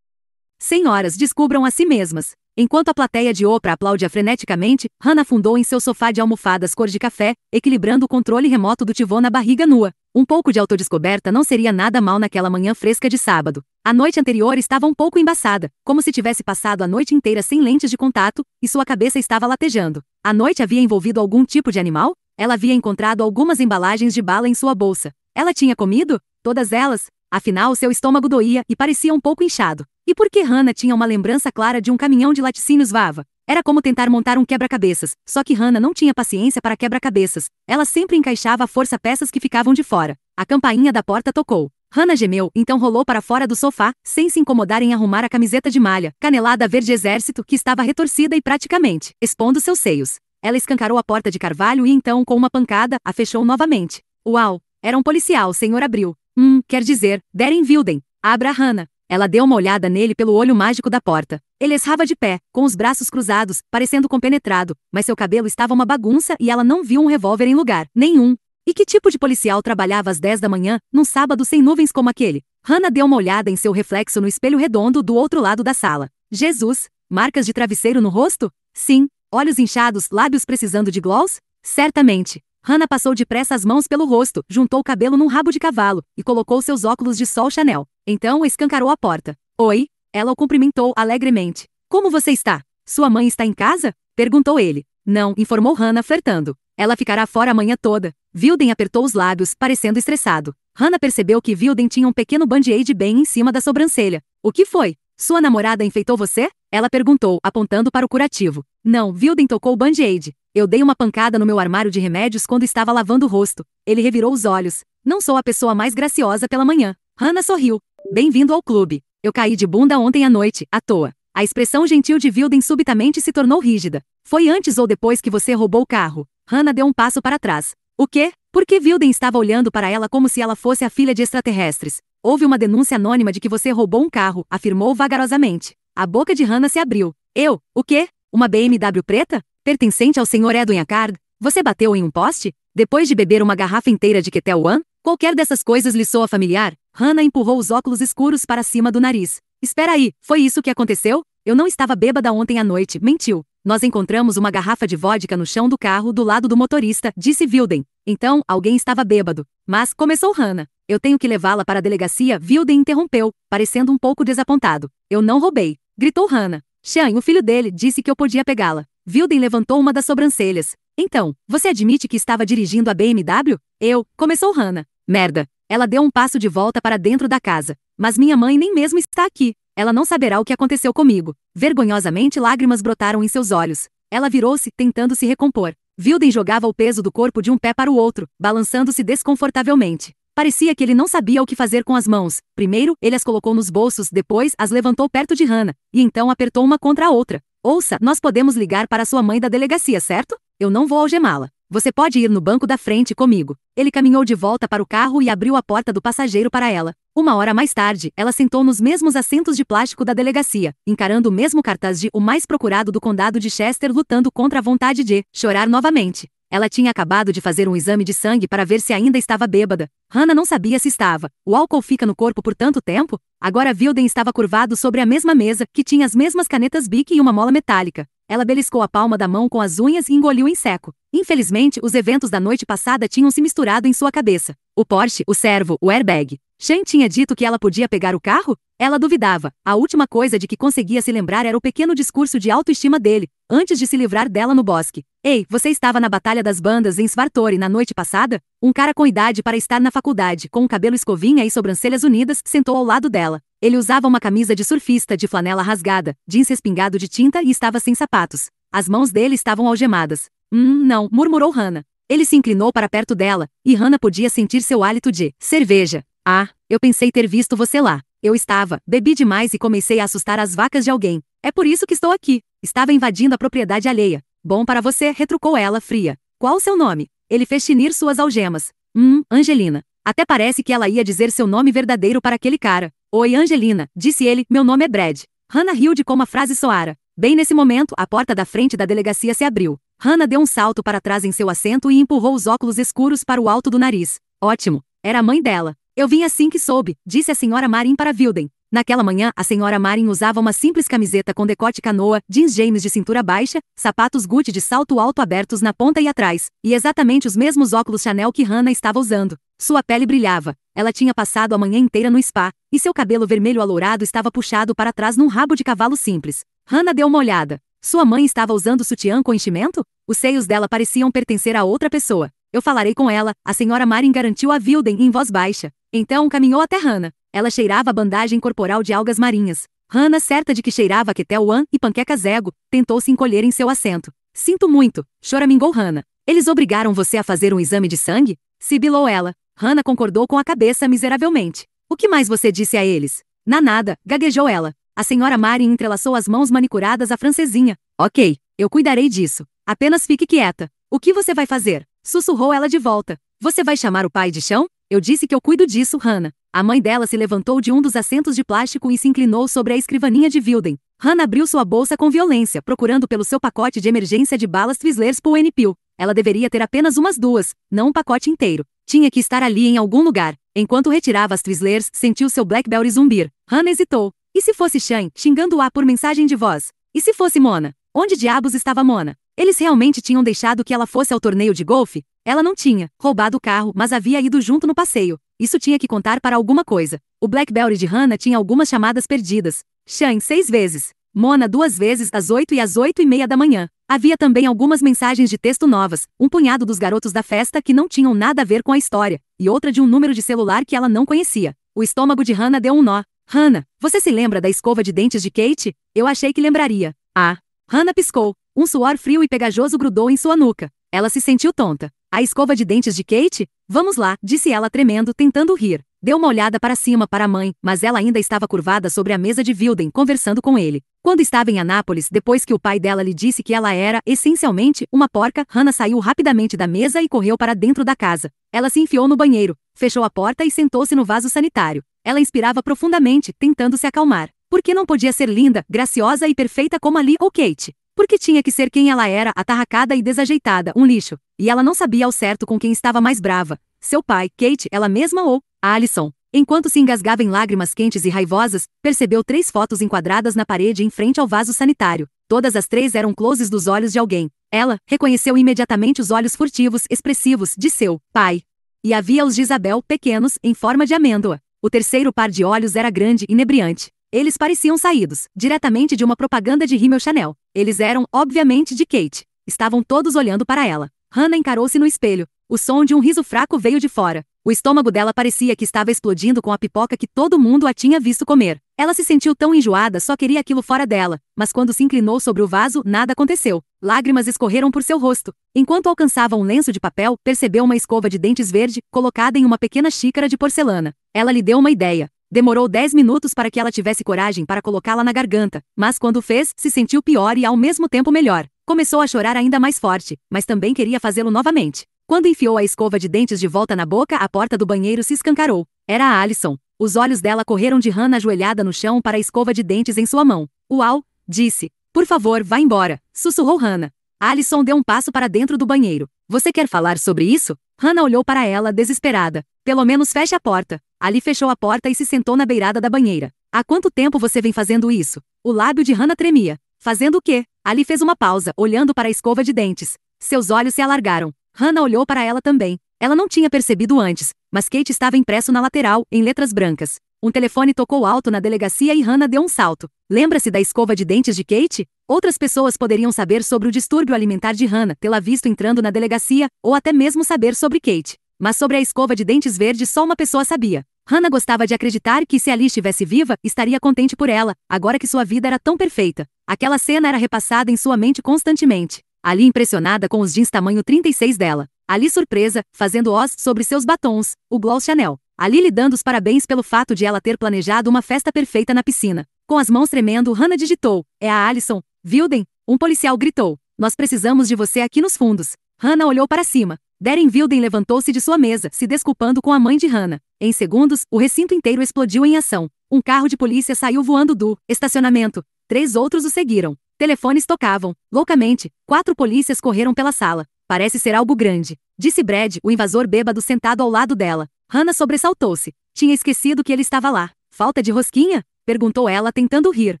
Senhoras descubram a si mesmas. Enquanto a plateia de Oprah aplaudia freneticamente, Hannah afundou em seu sofá de almofadas cor de café, equilibrando o controle remoto do tivô na barriga nua. Um pouco de autodescoberta não seria nada mal naquela manhã fresca de sábado. A noite anterior estava um pouco embaçada, como se tivesse passado a noite inteira sem lentes de contato, e sua cabeça estava latejando. A noite havia envolvido algum tipo de animal? Ela havia encontrado algumas embalagens de bala em sua bolsa. Ela tinha comido? Todas elas, Afinal, seu estômago doía e parecia um pouco inchado. E porque Hannah tinha uma lembrança clara de um caminhão de laticínios vava. Era como tentar montar um quebra-cabeças, só que Hannah não tinha paciência para quebra-cabeças. Ela sempre encaixava à força peças que ficavam de fora. A campainha da porta tocou. Hannah gemeu, então rolou para fora do sofá, sem se incomodar em arrumar a camiseta de malha, canelada verde exército, que estava retorcida e praticamente expondo seus seios. Ela escancarou a porta de carvalho e então, com uma pancada, a fechou novamente. Uau! Era um policial, senhor abriu. Hum, quer dizer, Deren Wilden. Abra a Hannah. Ela deu uma olhada nele pelo olho mágico da porta. Ele esrava de pé, com os braços cruzados, parecendo compenetrado, mas seu cabelo estava uma bagunça e ela não viu um revólver em lugar nenhum. E que tipo de policial trabalhava às 10 da manhã, num sábado sem nuvens como aquele? Hannah deu uma olhada em seu reflexo no espelho redondo do outro lado da sala. Jesus, marcas de travesseiro no rosto? Sim. Olhos inchados, lábios precisando de gloss? Certamente. Hannah passou depressa as mãos pelo rosto, juntou o cabelo num rabo de cavalo e colocou seus óculos de sol Chanel. Então escancarou a porta. Oi? Ela o cumprimentou alegremente. Como você está? Sua mãe está em casa? Perguntou ele. Não, informou Hannah, flertando. Ela ficará fora a manhã toda. Vilden apertou os lábios, parecendo estressado. Hannah percebeu que Vilden tinha um pequeno band-aid bem em cima da sobrancelha. O que foi? Sua namorada enfeitou você? Ela perguntou, apontando para o curativo. Não, Vilden tocou o band-aid. Eu dei uma pancada no meu armário de remédios quando estava lavando o rosto. Ele revirou os olhos. Não sou a pessoa mais graciosa pela manhã. Hannah sorriu. Bem-vindo ao clube. Eu caí de bunda ontem à noite, à toa. A expressão gentil de Wilden subitamente se tornou rígida. Foi antes ou depois que você roubou o carro? Hannah deu um passo para trás. O quê? Por que Wilden estava olhando para ela como se ela fosse a filha de extraterrestres? Houve uma denúncia anônima de que você roubou um carro, afirmou vagarosamente. A boca de Hannah se abriu. Eu? O quê? Uma BMW preta? pertencente ao Sr. Edwin Accard, você bateu em um poste? Depois de beber uma garrafa inteira de Ketel One? Qualquer dessas coisas lhe soa familiar? Hannah empurrou os óculos escuros para cima do nariz. Espera aí, foi isso que aconteceu? Eu não estava bêbada ontem à noite, mentiu. Nós encontramos uma garrafa de vodka no chão do carro do lado do motorista, disse Wilden. Então, alguém estava bêbado. Mas, começou Hannah. Eu tenho que levá-la para a delegacia, Wilden interrompeu, parecendo um pouco desapontado. Eu não roubei, gritou Hannah. Sean, o filho dele, disse que eu podia pegá-la. Wilden levantou uma das sobrancelhas. Então, você admite que estava dirigindo a BMW? Eu, começou Hannah. Merda. Ela deu um passo de volta para dentro da casa. Mas minha mãe nem mesmo está aqui. Ela não saberá o que aconteceu comigo. Vergonhosamente, lágrimas brotaram em seus olhos. Ela virou-se, tentando se recompor. Wilden jogava o peso do corpo de um pé para o outro, balançando-se desconfortavelmente. Parecia que ele não sabia o que fazer com as mãos. Primeiro, ele as colocou nos bolsos, depois as levantou perto de Hannah, e então apertou uma contra a outra. Ouça, nós podemos ligar para sua mãe da delegacia, certo? Eu não vou algemá-la. Você pode ir no banco da frente comigo. Ele caminhou de volta para o carro e abriu a porta do passageiro para ela. Uma hora mais tarde, ela sentou nos mesmos assentos de plástico da delegacia, encarando o mesmo cartaz de O Mais Procurado do Condado de Chester lutando contra a vontade de chorar novamente. Ela tinha acabado de fazer um exame de sangue para ver se ainda estava bêbada. Hannah não sabia se estava. O álcool fica no corpo por tanto tempo? Agora Wilden estava curvado sobre a mesma mesa, que tinha as mesmas canetas Bic e uma mola metálica. Ela beliscou a palma da mão com as unhas e engoliu em seco. Infelizmente, os eventos da noite passada tinham se misturado em sua cabeça. O Porsche, o servo, o airbag. Shen tinha dito que ela podia pegar o carro? Ela duvidava. A última coisa de que conseguia se lembrar era o pequeno discurso de autoestima dele, antes de se livrar dela no bosque. Ei, você estava na Batalha das Bandas em Svartori na noite passada? Um cara com idade para estar na faculdade, com o cabelo escovinha e sobrancelhas unidas, sentou ao lado dela. Ele usava uma camisa de surfista de flanela rasgada, jeans respingado de tinta e estava sem sapatos. As mãos dele estavam algemadas. Hum, não, murmurou Hannah. Ele se inclinou para perto dela, e Hannah podia sentir seu hálito de cerveja. Ah, eu pensei ter visto você lá. Eu estava, bebi demais e comecei a assustar as vacas de alguém. É por isso que estou aqui. Estava invadindo a propriedade alheia. Bom para você, retrucou ela, fria. Qual o seu nome? Ele fez chinir suas algemas. Hum, Angelina. Até parece que ela ia dizer seu nome verdadeiro para aquele cara. Oi, Angelina, disse ele, meu nome é Brad. Hannah riu de como a frase soara. Bem nesse momento, a porta da frente da delegacia se abriu. Hannah deu um salto para trás em seu assento e empurrou os óculos escuros para o alto do nariz. Ótimo, era a mãe dela. Eu vim assim que soube, disse a senhora Marin para Wilden. Naquela manhã, a senhora Marin usava uma simples camiseta com decote canoa, jeans James de cintura baixa, sapatos Gucci de salto alto abertos na ponta e atrás, e exatamente os mesmos óculos Chanel que Hannah estava usando. Sua pele brilhava. Ela tinha passado a manhã inteira no spa, e seu cabelo vermelho alourado estava puxado para trás num rabo de cavalo simples. Hannah deu uma olhada. Sua mãe estava usando sutiã com enchimento? Os seios dela pareciam pertencer a outra pessoa. Eu falarei com ela, a senhora Marin garantiu a Vilden em voz baixa. Então caminhou até Hannah. Ela cheirava a bandagem corporal de algas marinhas. Hannah, certa de que cheirava Ketel Wan e Panqueca Zego, tentou se encolher em seu assento. Sinto muito, choramingou Hannah. Eles obrigaram você a fazer um exame de sangue? Sibilou ela. Hannah concordou com a cabeça miseravelmente. O que mais você disse a eles? Na nada, gaguejou ela. A senhora Marin entrelaçou as mãos manicuradas à francesinha. Ok, eu cuidarei disso. Apenas fique quieta. O que você vai fazer? Sussurrou ela de volta. Você vai chamar o pai de chão? Eu disse que eu cuido disso, Hannah. A mãe dela se levantou de um dos assentos de plástico e se inclinou sobre a escrivaninha de Wilden. Hannah abriu sua bolsa com violência, procurando pelo seu pacote de emergência de balas Twizzlers por n Ela deveria ter apenas umas duas, não um pacote inteiro. Tinha que estar ali em algum lugar. Enquanto retirava as Twizzlers, sentiu seu Blackberry zumbir. Hannah hesitou. E se fosse Shane, xingando-a por mensagem de voz? E se fosse Mona? Onde diabos estava Mona? Eles realmente tinham deixado que ela fosse ao torneio de golfe? Ela não tinha roubado o carro, mas havia ido junto no passeio. Isso tinha que contar para alguma coisa. O Blackberry de Hannah tinha algumas chamadas perdidas. Shane seis vezes. Mona duas vezes às oito e às oito e meia da manhã. Havia também algumas mensagens de texto novas, um punhado dos garotos da festa que não tinham nada a ver com a história, e outra de um número de celular que ela não conhecia. O estômago de Hannah deu um nó. Hannah, você se lembra da escova de dentes de Kate? Eu achei que lembraria. Ah. Hannah piscou. Um suor frio e pegajoso grudou em sua nuca. Ela se sentiu tonta. A escova de dentes de Kate? Vamos lá, disse ela tremendo, tentando rir. Deu uma olhada para cima para a mãe, mas ela ainda estava curvada sobre a mesa de Wilden, conversando com ele. Quando estava em Anápolis, depois que o pai dela lhe disse que ela era, essencialmente, uma porca, Hannah saiu rapidamente da mesa e correu para dentro da casa. Ela se enfiou no banheiro, fechou a porta e sentou-se no vaso sanitário. Ela inspirava profundamente, tentando se acalmar. Por que não podia ser linda, graciosa e perfeita como ali ou Kate? Porque tinha que ser quem ela era, atarracada e desajeitada, um lixo. E ela não sabia ao certo com quem estava mais brava. Seu pai, Kate, ela mesma ou a Alison. Enquanto se engasgava em lágrimas quentes e raivosas, percebeu três fotos enquadradas na parede em frente ao vaso sanitário. Todas as três eram closes dos olhos de alguém. Ela reconheceu imediatamente os olhos furtivos, expressivos, de seu pai. E havia os de Isabel, pequenos, em forma de amêndoa. O terceiro par de olhos era grande, e inebriante. Eles pareciam saídos, diretamente de uma propaganda de Rimmel Chanel. Eles eram, obviamente, de Kate. Estavam todos olhando para ela. Hannah encarou-se no espelho. O som de um riso fraco veio de fora. O estômago dela parecia que estava explodindo com a pipoca que todo mundo a tinha visto comer. Ela se sentiu tão enjoada, só queria aquilo fora dela, mas quando se inclinou sobre o vaso, nada aconteceu. Lágrimas escorreram por seu rosto. Enquanto alcançava um lenço de papel, percebeu uma escova de dentes verde, colocada em uma pequena xícara de porcelana. Ela lhe deu uma ideia. Demorou dez minutos para que ela tivesse coragem para colocá-la na garganta, mas quando fez, se sentiu pior e ao mesmo tempo melhor. Começou a chorar ainda mais forte, mas também queria fazê-lo novamente. Quando enfiou a escova de dentes de volta na boca, a porta do banheiro se escancarou. Era a Alison. Os olhos dela correram de Hannah ajoelhada no chão para a escova de dentes em sua mão. Uau! disse. Por favor, vá embora, sussurrou Hannah. Alison deu um passo para dentro do banheiro. Você quer falar sobre isso? Hannah olhou para ela, desesperada. Pelo menos feche a porta. Ali fechou a porta e se sentou na beirada da banheira. Há quanto tempo você vem fazendo isso? O lábio de Hannah tremia. Fazendo o quê? Ali fez uma pausa, olhando para a escova de dentes. Seus olhos se alargaram. Hannah olhou para ela também. Ela não tinha percebido antes, mas Kate estava impresso na lateral, em letras brancas. Um telefone tocou alto na delegacia e Hannah deu um salto. Lembra-se da escova de dentes de Kate? Outras pessoas poderiam saber sobre o distúrbio alimentar de Hannah, tê-la visto entrando na delegacia, ou até mesmo saber sobre Kate. Mas sobre a escova de dentes verde só uma pessoa sabia. Hannah gostava de acreditar que se Ali estivesse viva, estaria contente por ela, agora que sua vida era tão perfeita. Aquela cena era repassada em sua mente constantemente. Ali impressionada com os jeans tamanho 36 dela. Ali surpresa, fazendo os sobre seus batons, o Gloss Chanel. Ali lhe dando os parabéns pelo fato de ela ter planejado uma festa perfeita na piscina. Com as mãos tremendo, Hannah digitou: É a Alison, Wilden. Um policial gritou: Nós precisamos de você aqui nos fundos. Hannah olhou para cima. Darren Wilden levantou-se de sua mesa, se desculpando com a mãe de Hannah. Em segundos, o recinto inteiro explodiu em ação. Um carro de polícia saiu voando do estacionamento. Três outros o seguiram. Telefones tocavam. Loucamente, quatro polícias correram pela sala. Parece ser algo grande, disse Brad, o invasor bêbado sentado ao lado dela. Hannah sobressaltou-se. Tinha esquecido que ele estava lá. Falta de rosquinha? Perguntou ela, tentando rir.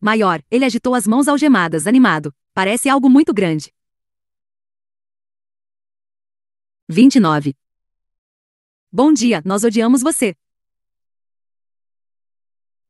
Maior, ele agitou as mãos algemadas, animado. Parece algo muito grande. 29. Bom dia, nós odiamos você.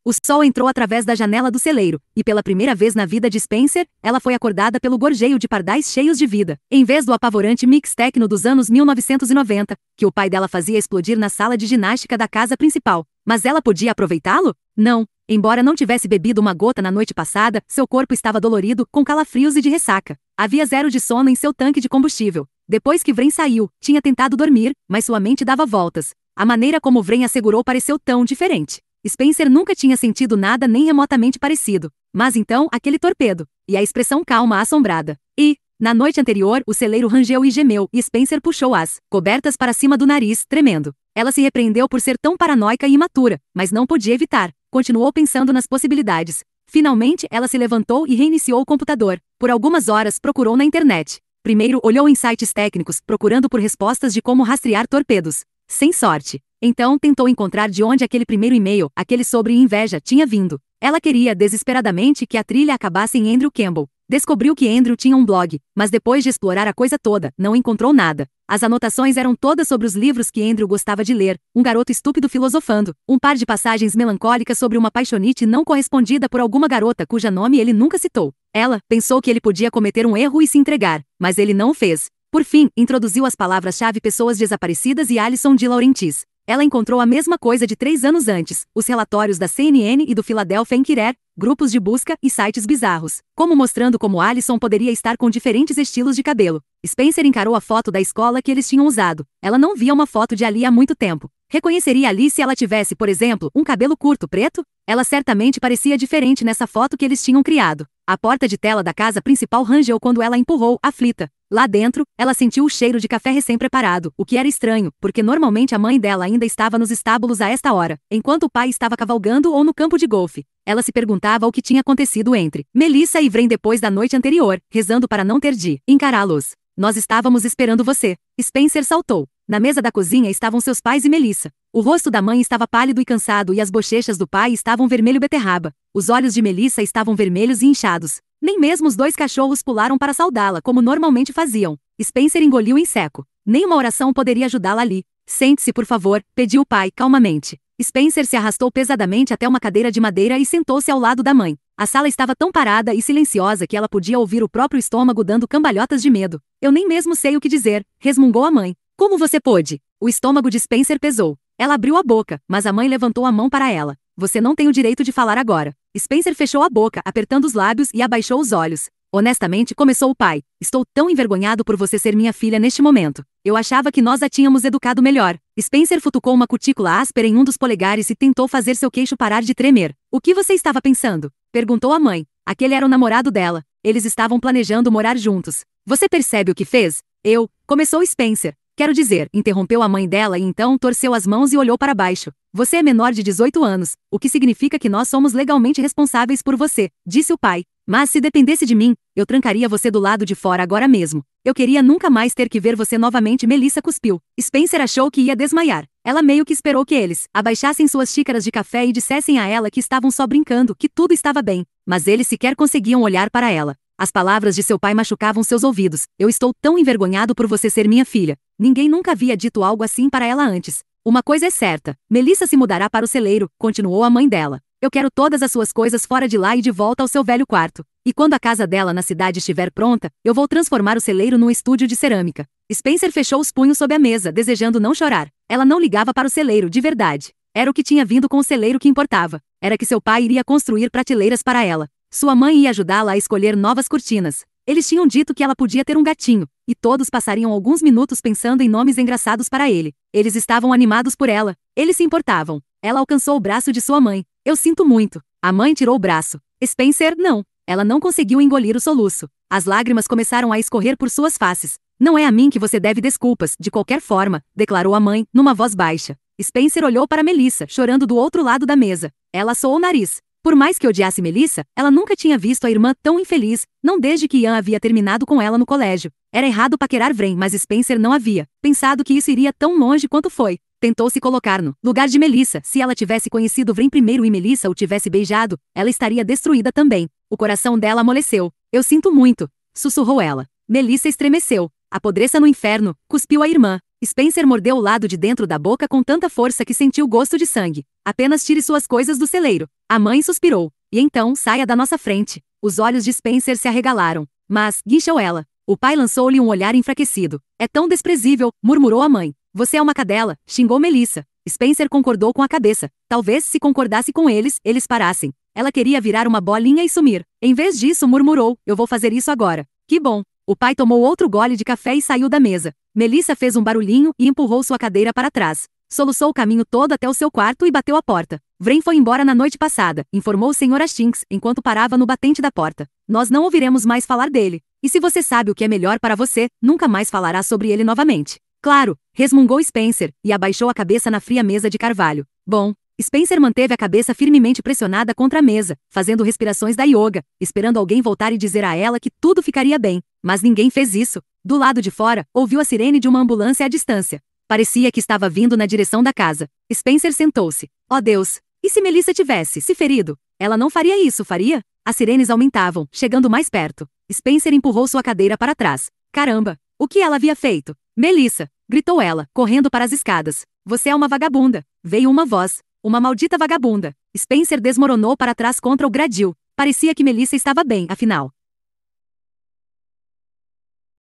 O sol entrou através da janela do celeiro, e pela primeira vez na vida de Spencer, ela foi acordada pelo gorjeio de pardais cheios de vida, em vez do apavorante mix techno dos anos 1990, que o pai dela fazia explodir na sala de ginástica da casa principal. Mas ela podia aproveitá-lo? Não. Embora não tivesse bebido uma gota na noite passada, seu corpo estava dolorido, com calafrios e de ressaca. Havia zero de sono em seu tanque de combustível. Depois que Vren saiu, tinha tentado dormir, mas sua mente dava voltas. A maneira como Vren assegurou pareceu tão diferente. Spencer nunca tinha sentido nada nem remotamente parecido. Mas então, aquele torpedo. E a expressão calma assombrada. E, na noite anterior, o celeiro rangeu e gemeu, e Spencer puxou as cobertas para cima do nariz, tremendo. Ela se repreendeu por ser tão paranoica e imatura, mas não podia evitar. Continuou pensando nas possibilidades. Finalmente, ela se levantou e reiniciou o computador. Por algumas horas, procurou na internet. Primeiro, olhou em sites técnicos, procurando por respostas de como rastrear torpedos. Sem sorte. Então tentou encontrar de onde aquele primeiro e-mail, aquele sobre inveja, tinha vindo. Ela queria desesperadamente que a trilha acabasse em Andrew Campbell. Descobriu que Andrew tinha um blog, mas depois de explorar a coisa toda, não encontrou nada. As anotações eram todas sobre os livros que Andrew gostava de ler, um garoto estúpido filosofando, um par de passagens melancólicas sobre uma paixonite não correspondida por alguma garota cuja nome ele nunca citou. Ela pensou que ele podia cometer um erro e se entregar, mas ele não o fez. Por fim, introduziu as palavras-chave pessoas desaparecidas e Alison de Laurentis. Ela encontrou a mesma coisa de três anos antes, os relatórios da CNN e do Philadelphia Inquirer, grupos de busca e sites bizarros, como mostrando como Alison poderia estar com diferentes estilos de cabelo. Spencer encarou a foto da escola que eles tinham usado. Ela não via uma foto de Ali há muito tempo. Reconheceria Ali se ela tivesse, por exemplo, um cabelo curto preto? Ela certamente parecia diferente nessa foto que eles tinham criado. A porta de tela da casa principal rangeu quando ela empurrou, aflita. Lá dentro, ela sentiu o cheiro de café recém-preparado, o que era estranho, porque normalmente a mãe dela ainda estava nos estábulos a esta hora, enquanto o pai estava cavalgando ou no campo de golfe. Ela se perguntava o que tinha acontecido entre Melissa e Vren depois da noite anterior, rezando para não ter de encará-los. Nós estávamos esperando você. Spencer saltou. Na mesa da cozinha estavam seus pais e Melissa. O rosto da mãe estava pálido e cansado e as bochechas do pai estavam vermelho beterraba. Os olhos de Melissa estavam vermelhos e inchados. Nem mesmo os dois cachorros pularam para saudá-la, como normalmente faziam. Spencer engoliu em seco. Nenhuma oração poderia ajudá-la ali. Sente-se, por favor, pediu o pai, calmamente. Spencer se arrastou pesadamente até uma cadeira de madeira e sentou-se ao lado da mãe. A sala estava tão parada e silenciosa que ela podia ouvir o próprio estômago dando cambalhotas de medo. Eu nem mesmo sei o que dizer, resmungou a mãe. Como você pôde? O estômago de Spencer pesou. Ela abriu a boca, mas a mãe levantou a mão para ela. Você não tem o direito de falar agora. Spencer fechou a boca, apertando os lábios e abaixou os olhos. Honestamente, começou o pai. Estou tão envergonhado por você ser minha filha neste momento. Eu achava que nós a tínhamos educado melhor. Spencer futucou uma cutícula áspera em um dos polegares e tentou fazer seu queixo parar de tremer. O que você estava pensando? Perguntou a mãe. Aquele era o namorado dela. Eles estavam planejando morar juntos. Você percebe o que fez? Eu, começou Spencer. Quero dizer, interrompeu a mãe dela e então torceu as mãos e olhou para baixo. Você é menor de 18 anos, o que significa que nós somos legalmente responsáveis por você, disse o pai. Mas se dependesse de mim, eu trancaria você do lado de fora agora mesmo. Eu queria nunca mais ter que ver você novamente. Melissa cuspiu. Spencer achou que ia desmaiar. Ela meio que esperou que eles abaixassem suas xícaras de café e dissessem a ela que estavam só brincando, que tudo estava bem. Mas eles sequer conseguiam olhar para ela. As palavras de seu pai machucavam seus ouvidos. Eu estou tão envergonhado por você ser minha filha. Ninguém nunca havia dito algo assim para ela antes. Uma coisa é certa: Melissa se mudará para o celeiro, continuou a mãe dela. Eu quero todas as suas coisas fora de lá e de volta ao seu velho quarto. E quando a casa dela na cidade estiver pronta, eu vou transformar o celeiro num estúdio de cerâmica. Spencer fechou os punhos sob a mesa, desejando não chorar. Ela não ligava para o celeiro de verdade. Era o que tinha vindo com o celeiro que importava. Era que seu pai iria construir prateleiras para ela. Sua mãe ia ajudá-la a escolher novas cortinas. Eles tinham dito que ela podia ter um gatinho, e todos passariam alguns minutos pensando em nomes engraçados para ele. Eles estavam animados por ela, eles se importavam. Ela alcançou o braço de sua mãe. Eu sinto muito. A mãe tirou o braço. Spencer, não. Ela não conseguiu engolir o soluço. As lágrimas começaram a escorrer por suas faces. Não é a mim que você deve desculpas, de qualquer forma, declarou a mãe, numa voz baixa. Spencer olhou para Melissa, chorando do outro lado da mesa. Ela soou o nariz. Por mais que odiasse Melissa, ela nunca tinha visto a irmã tão infeliz, não desde que Ian havia terminado com ela no colégio. Era errado paquerar Vren, mas Spencer não havia pensado que isso iria tão longe quanto foi. Tentou se colocar no lugar de Melissa. Se ela tivesse conhecido Vren primeiro e Melissa o tivesse beijado, ela estaria destruída também. O coração dela amoleceu. Eu sinto muito, sussurrou ela. Melissa estremeceu. Apodreça no inferno, cuspiu a irmã. Spencer mordeu o lado de dentro da boca com tanta força que sentiu gosto de sangue. Apenas tire suas coisas do celeiro. A mãe suspirou. E então, saia da nossa frente. Os olhos de Spencer se arregalaram. Mas, guinchou ela. O pai lançou-lhe um olhar enfraquecido. É tão desprezível, murmurou a mãe. Você é uma cadela, xingou Melissa. Spencer concordou com a cabeça. Talvez, se concordasse com eles, eles parassem. Ela queria virar uma bolinha e sumir. Em vez disso, murmurou: Eu vou fazer isso agora. Que bom. O pai tomou outro gole de café e saiu da mesa. Melissa fez um barulhinho e empurrou sua cadeira para trás. Soluçou o caminho todo até o seu quarto e bateu a porta. Vren foi embora na noite passada, informou o Sr. Astinks, enquanto parava no batente da porta. Nós não ouviremos mais falar dele. E se você sabe o que é melhor para você, nunca mais falará sobre ele novamente. Claro, resmungou Spencer, e abaixou a cabeça na fria mesa de carvalho. Bom, Spencer manteve a cabeça firmemente pressionada contra a mesa, fazendo respirações da yoga, esperando alguém voltar e dizer a ela que tudo ficaria bem. Mas ninguém fez isso. Do lado de fora, ouviu a sirene de uma ambulância à distância. Parecia que estava vindo na direção da casa. Spencer sentou-se. Oh Deus! E se Melissa tivesse se ferido? Ela não faria isso, faria? As sirenes aumentavam, chegando mais perto. Spencer empurrou sua cadeira para trás. Caramba! O que ela havia feito? Melissa! gritou ela, correndo para as escadas. Você é uma vagabunda! Veio uma voz. Uma maldita vagabunda! Spencer desmoronou para trás contra o gradil. Parecia que Melissa estava bem, afinal.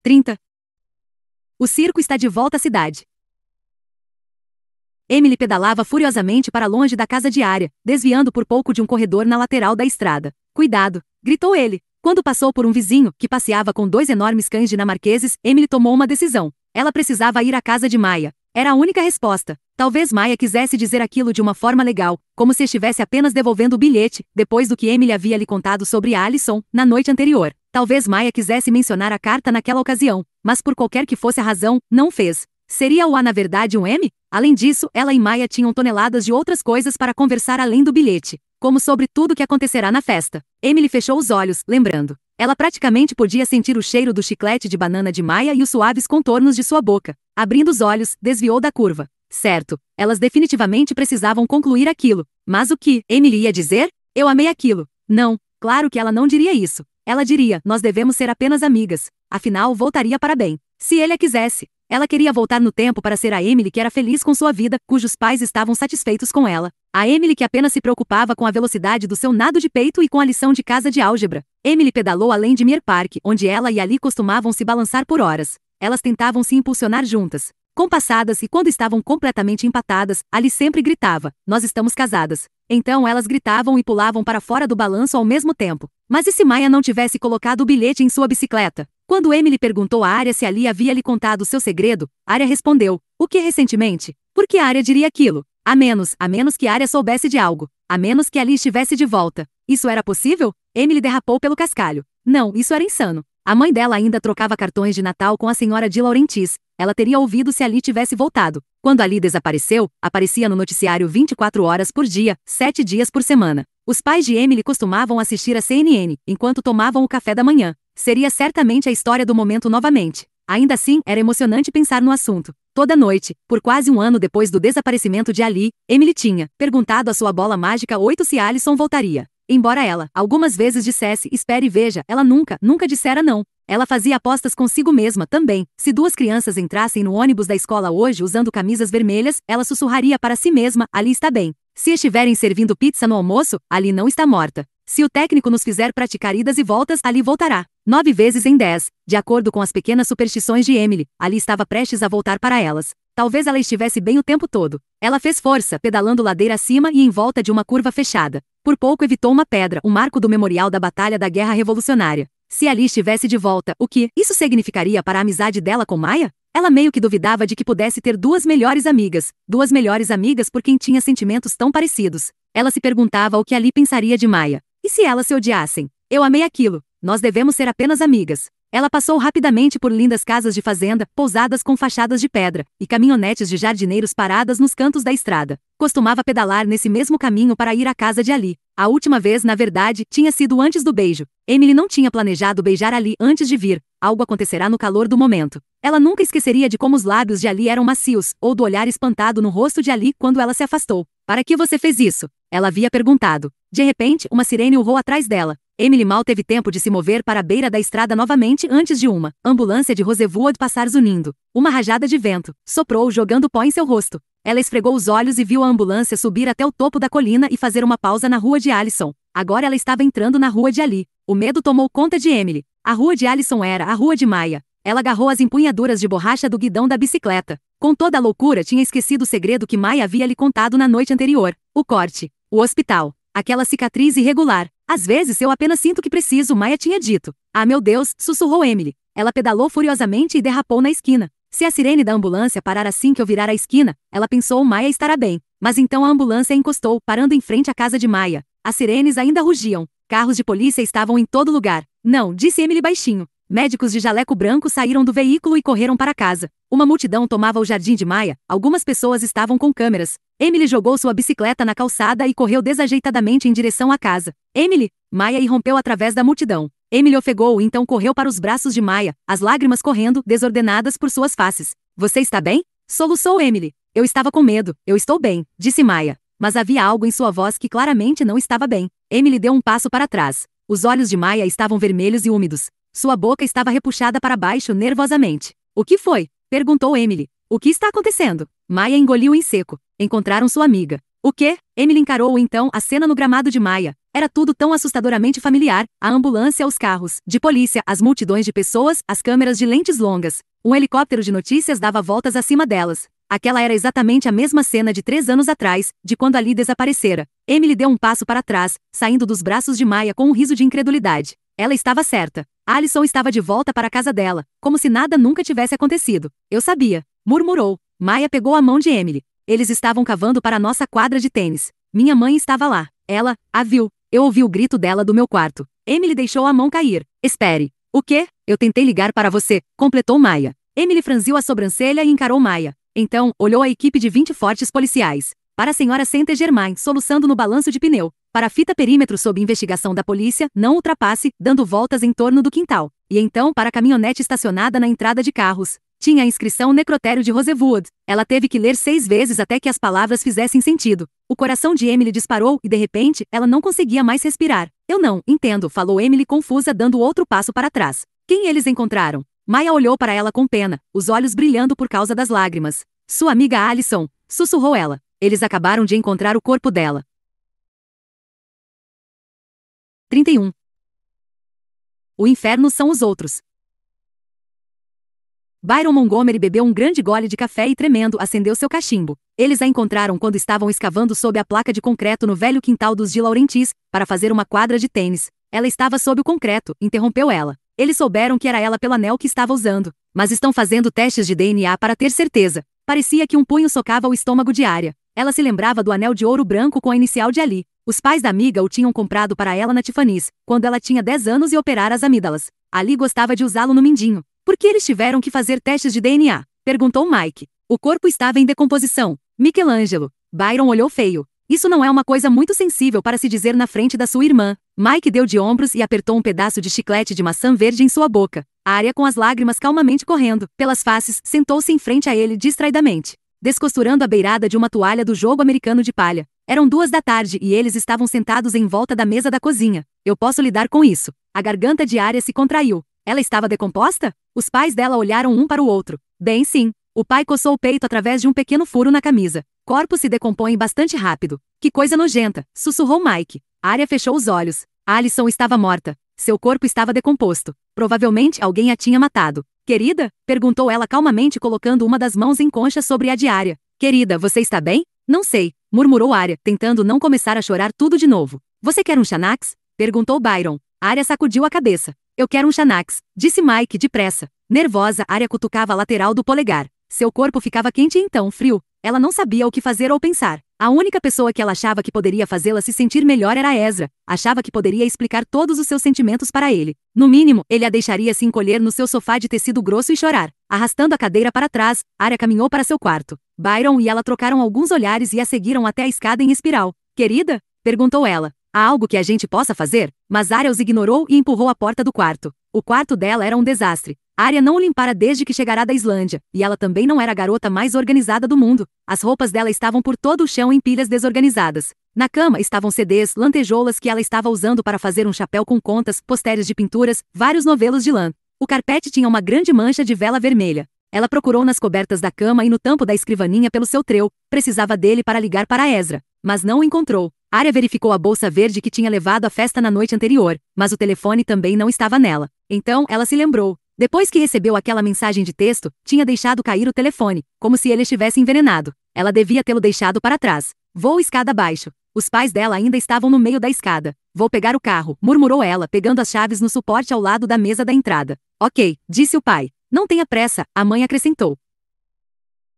30. O circo está de volta à cidade. Emily pedalava furiosamente para longe da casa diária, desviando por pouco de um corredor na lateral da estrada. Cuidado! gritou ele. Quando passou por um vizinho, que passeava com dois enormes cães dinamarqueses, Emily tomou uma decisão. Ela precisava ir à casa de Maia. Era a única resposta. Talvez Maia quisesse dizer aquilo de uma forma legal, como se estivesse apenas devolvendo o bilhete, depois do que Emily havia lhe contado sobre Alison, na noite anterior. Talvez Maia quisesse mencionar a carta naquela ocasião, mas por qualquer que fosse a razão, não fez. Seria o A na verdade um M? Além disso, ela e Maia tinham toneladas de outras coisas para conversar além do bilhete, como sobre tudo o que acontecerá na festa. Emily fechou os olhos, lembrando. Ela praticamente podia sentir o cheiro do chiclete de banana de Maia e os suaves contornos de sua boca. Abrindo os olhos, desviou da curva. Certo, elas definitivamente precisavam concluir aquilo. Mas o que Emily ia dizer? Eu amei aquilo. Não, claro que ela não diria isso. Ela diria: Nós devemos ser apenas amigas. Afinal, voltaria para bem. Se ele a quisesse. Ela queria voltar no tempo para ser a Emily que era feliz com sua vida, cujos pais estavam satisfeitos com ela. A Emily que apenas se preocupava com a velocidade do seu nado de peito e com a lição de casa de álgebra. Emily pedalou além de Mir Park, onde ela e Ali costumavam se balançar por horas. Elas tentavam se impulsionar juntas. Compassadas e quando estavam completamente empatadas, Ali sempre gritava: Nós estamos casadas. Então elas gritavam e pulavam para fora do balanço ao mesmo tempo. Mas e se Maia não tivesse colocado o bilhete em sua bicicleta? Quando Emily perguntou a Arya se Ali havia lhe contado seu segredo, Arya respondeu, o que recentemente? Por que Arya diria aquilo? A menos, a menos que Arya soubesse de algo. A menos que Ali estivesse de volta. Isso era possível? Emily derrapou pelo cascalho. Não, isso era insano. A mãe dela ainda trocava cartões de Natal com a senhora de Laurentis. Ela teria ouvido se Ali tivesse voltado. Quando Ali desapareceu, aparecia no noticiário 24 horas por dia, 7 dias por semana. Os pais de Emily costumavam assistir a CNN enquanto tomavam o café da manhã. Seria certamente a história do momento novamente. Ainda assim, era emocionante pensar no assunto. Toda noite, por quase um ano depois do desaparecimento de Ali, Emily tinha perguntado à sua bola mágica oito se Alison voltaria. Embora ela, algumas vezes dissesse espere e veja, ela nunca, nunca dissera não. Ela fazia apostas consigo mesma também. Se duas crianças entrassem no ônibus da escola hoje usando camisas vermelhas, ela sussurraria para si mesma: ali está bem. Se estiverem servindo pizza no almoço, ali não está morta. Se o técnico nos fizer praticar idas e voltas, ali voltará. Nove vezes em dez, de acordo com as pequenas superstições de Emily, ali estava prestes a voltar para elas. Talvez ela estivesse bem o tempo todo. Ela fez força, pedalando ladeira acima e em volta de uma curva fechada. Por pouco evitou uma pedra, o marco do memorial da Batalha da Guerra Revolucionária. Se Ali estivesse de volta, o que isso significaria para a amizade dela com Maia? Ela meio que duvidava de que pudesse ter duas melhores amigas, duas melhores amigas por quem tinha sentimentos tão parecidos. Ela se perguntava o que Ali pensaria de Maia. E se elas se odiassem? Eu amei aquilo. Nós devemos ser apenas amigas. Ela passou rapidamente por lindas casas de fazenda, pousadas com fachadas de pedra, e caminhonetes de jardineiros paradas nos cantos da estrada. Costumava pedalar nesse mesmo caminho para ir à casa de Ali. A última vez, na verdade, tinha sido antes do beijo. Emily não tinha planejado beijar Ali antes de vir. Algo acontecerá no calor do momento. Ela nunca esqueceria de como os lábios de Ali eram macios, ou do olhar espantado no rosto de Ali quando ela se afastou. Para que você fez isso? Ela havia perguntado. De repente, uma sirene urrou atrás dela. Emily mal teve tempo de se mover para a beira da estrada novamente antes de uma ambulância de Rosewood passar zunindo. Uma rajada de vento soprou, jogando pó em seu rosto. Ela esfregou os olhos e viu a ambulância subir até o topo da colina e fazer uma pausa na rua de Allison. Agora ela estava entrando na rua de Ali. O medo tomou conta de Emily. A rua de Allison era a rua de Maia. Ela agarrou as empunhaduras de borracha do guidão da bicicleta. Com toda a loucura, tinha esquecido o segredo que Maia havia lhe contado na noite anterior: o corte, o hospital. Aquela cicatriz irregular. Às vezes eu apenas sinto que preciso, Maia tinha dito. Ah, meu Deus, sussurrou Emily. Ela pedalou furiosamente e derrapou na esquina. Se a sirene da ambulância parar assim que eu virar a esquina, ela pensou Maia estará bem. Mas então a ambulância encostou, parando em frente à casa de Maia. As sirenes ainda rugiam. Carros de polícia estavam em todo lugar. Não, disse Emily baixinho. Médicos de jaleco branco saíram do veículo e correram para casa. Uma multidão tomava o jardim de Maia, algumas pessoas estavam com câmeras. Emily jogou sua bicicleta na calçada e correu desajeitadamente em direção à casa. Emily! Maia irrompeu através da multidão. Emily ofegou e então correu para os braços de Maia, as lágrimas correndo, desordenadas por suas faces. Você está bem? Soluçou Emily. Eu estava com medo, eu estou bem, disse Maia. Mas havia algo em sua voz que claramente não estava bem. Emily deu um passo para trás. Os olhos de Maia estavam vermelhos e úmidos. Sua boca estava repuxada para baixo nervosamente. O que foi? perguntou Emily. O que está acontecendo? Maia engoliu em seco. Encontraram sua amiga. O quê? Emily encarou então a cena no gramado de Maia. Era tudo tão assustadoramente familiar: a ambulância, os carros, de polícia, as multidões de pessoas, as câmeras de lentes longas. Um helicóptero de notícias dava voltas acima delas. Aquela era exatamente a mesma cena de três anos atrás, de quando ali desaparecera. Emily deu um passo para trás, saindo dos braços de Maia com um riso de incredulidade. Ela estava certa. Alison estava de volta para a casa dela, como se nada nunca tivesse acontecido. Eu sabia, murmurou. Maia pegou a mão de Emily. Eles estavam cavando para a nossa quadra de tênis. Minha mãe estava lá. Ela a viu. Eu ouvi o grito dela do meu quarto. Emily deixou a mão cair. Espere. O quê? Eu tentei ligar para você, completou Maia. Emily franziu a sobrancelha e encarou Maia. Então, olhou a equipe de 20 fortes policiais. Para a senhora Sente Germain, soluçando no balanço de pneu para a fita perímetro sob investigação da polícia, não ultrapasse, dando voltas em torno do quintal, e então para a caminhonete estacionada na entrada de carros. Tinha a inscrição Necrotério de Rosewood. Ela teve que ler seis vezes até que as palavras fizessem sentido. O coração de Emily disparou e, de repente, ela não conseguia mais respirar. Eu não, entendo, falou Emily confusa, dando outro passo para trás. Quem eles encontraram? Maia olhou para ela com pena, os olhos brilhando por causa das lágrimas. Sua amiga Alison, sussurrou ela. Eles acabaram de encontrar o corpo dela. 31. O inferno são os outros. Byron Montgomery bebeu um grande gole de café e, tremendo, acendeu seu cachimbo. Eles a encontraram quando estavam escavando sob a placa de concreto no velho quintal dos de Laurentis para fazer uma quadra de tênis. Ela estava sob o concreto, interrompeu ela. Eles souberam que era ela pelo anel que estava usando, mas estão fazendo testes de DNA para ter certeza. Parecia que um punho socava o estômago de área. Ela se lembrava do anel de ouro branco com a inicial de Ali. Os pais da amiga o tinham comprado para ela na Tiffany's, quando ela tinha 10 anos e operara as amígdalas. Ali gostava de usá-lo no mindinho. Por que eles tiveram que fazer testes de DNA? Perguntou Mike. O corpo estava em decomposição. Michelangelo. Byron olhou feio. Isso não é uma coisa muito sensível para se dizer na frente da sua irmã. Mike deu de ombros e apertou um pedaço de chiclete de maçã verde em sua boca. A área com as lágrimas calmamente correndo pelas faces sentou-se em frente a ele distraidamente descosturando a beirada de uma toalha do jogo americano de palha. Eram duas da tarde e eles estavam sentados em volta da mesa da cozinha. Eu posso lidar com isso. A garganta de Aria se contraiu. Ela estava decomposta? Os pais dela olharam um para o outro. Bem, sim. O pai coçou o peito através de um pequeno furo na camisa. Corpo se decompõe bastante rápido. Que coisa nojenta, sussurrou Mike. Aria fechou os olhos. Alison estava morta. Seu corpo estava decomposto. Provavelmente alguém a tinha matado. Querida? perguntou ela calmamente, colocando uma das mãos em concha sobre a diária. Querida, você está bem? Não sei, murmurou Arya, tentando não começar a chorar tudo de novo. Você quer um Xanax? perguntou Byron. Arya sacudiu a cabeça. Eu quero um Xanax, disse Mike depressa. Nervosa, Arya cutucava a lateral do polegar. Seu corpo ficava quente e então frio. Ela não sabia o que fazer ou pensar. A única pessoa que ela achava que poderia fazê-la se sentir melhor era Ezra. Achava que poderia explicar todos os seus sentimentos para ele. No mínimo, ele a deixaria se encolher no seu sofá de tecido grosso e chorar. Arrastando a cadeira para trás, Arya caminhou para seu quarto. Byron e ela trocaram alguns olhares e a seguiram até a escada em espiral. Querida? perguntou ela. Há algo que a gente possa fazer? Mas Arya os ignorou e empurrou a porta do quarto. O quarto dela era um desastre. Arya não o limpara desde que chegara da Islândia, e ela também não era a garota mais organizada do mundo. As roupas dela estavam por todo o chão em pilhas desorganizadas. Na cama estavam CDs, lantejoulas que ela estava usando para fazer um chapéu com contas, posteres de pinturas, vários novelos de lã. O carpete tinha uma grande mancha de vela vermelha. Ela procurou nas cobertas da cama e no tampo da escrivaninha pelo seu treu. Precisava dele para ligar para Ezra, mas não o encontrou. Arya verificou a bolsa verde que tinha levado à festa na noite anterior, mas o telefone também não estava nela. Então ela se lembrou. Depois que recebeu aquela mensagem de texto, tinha deixado cair o telefone, como se ele estivesse envenenado. Ela devia tê-lo deixado para trás. Vou escada abaixo. Os pais dela ainda estavam no meio da escada. Vou pegar o carro, murmurou ela, pegando as chaves no suporte ao lado da mesa da entrada. Ok, disse o pai. Não tenha pressa, a mãe acrescentou.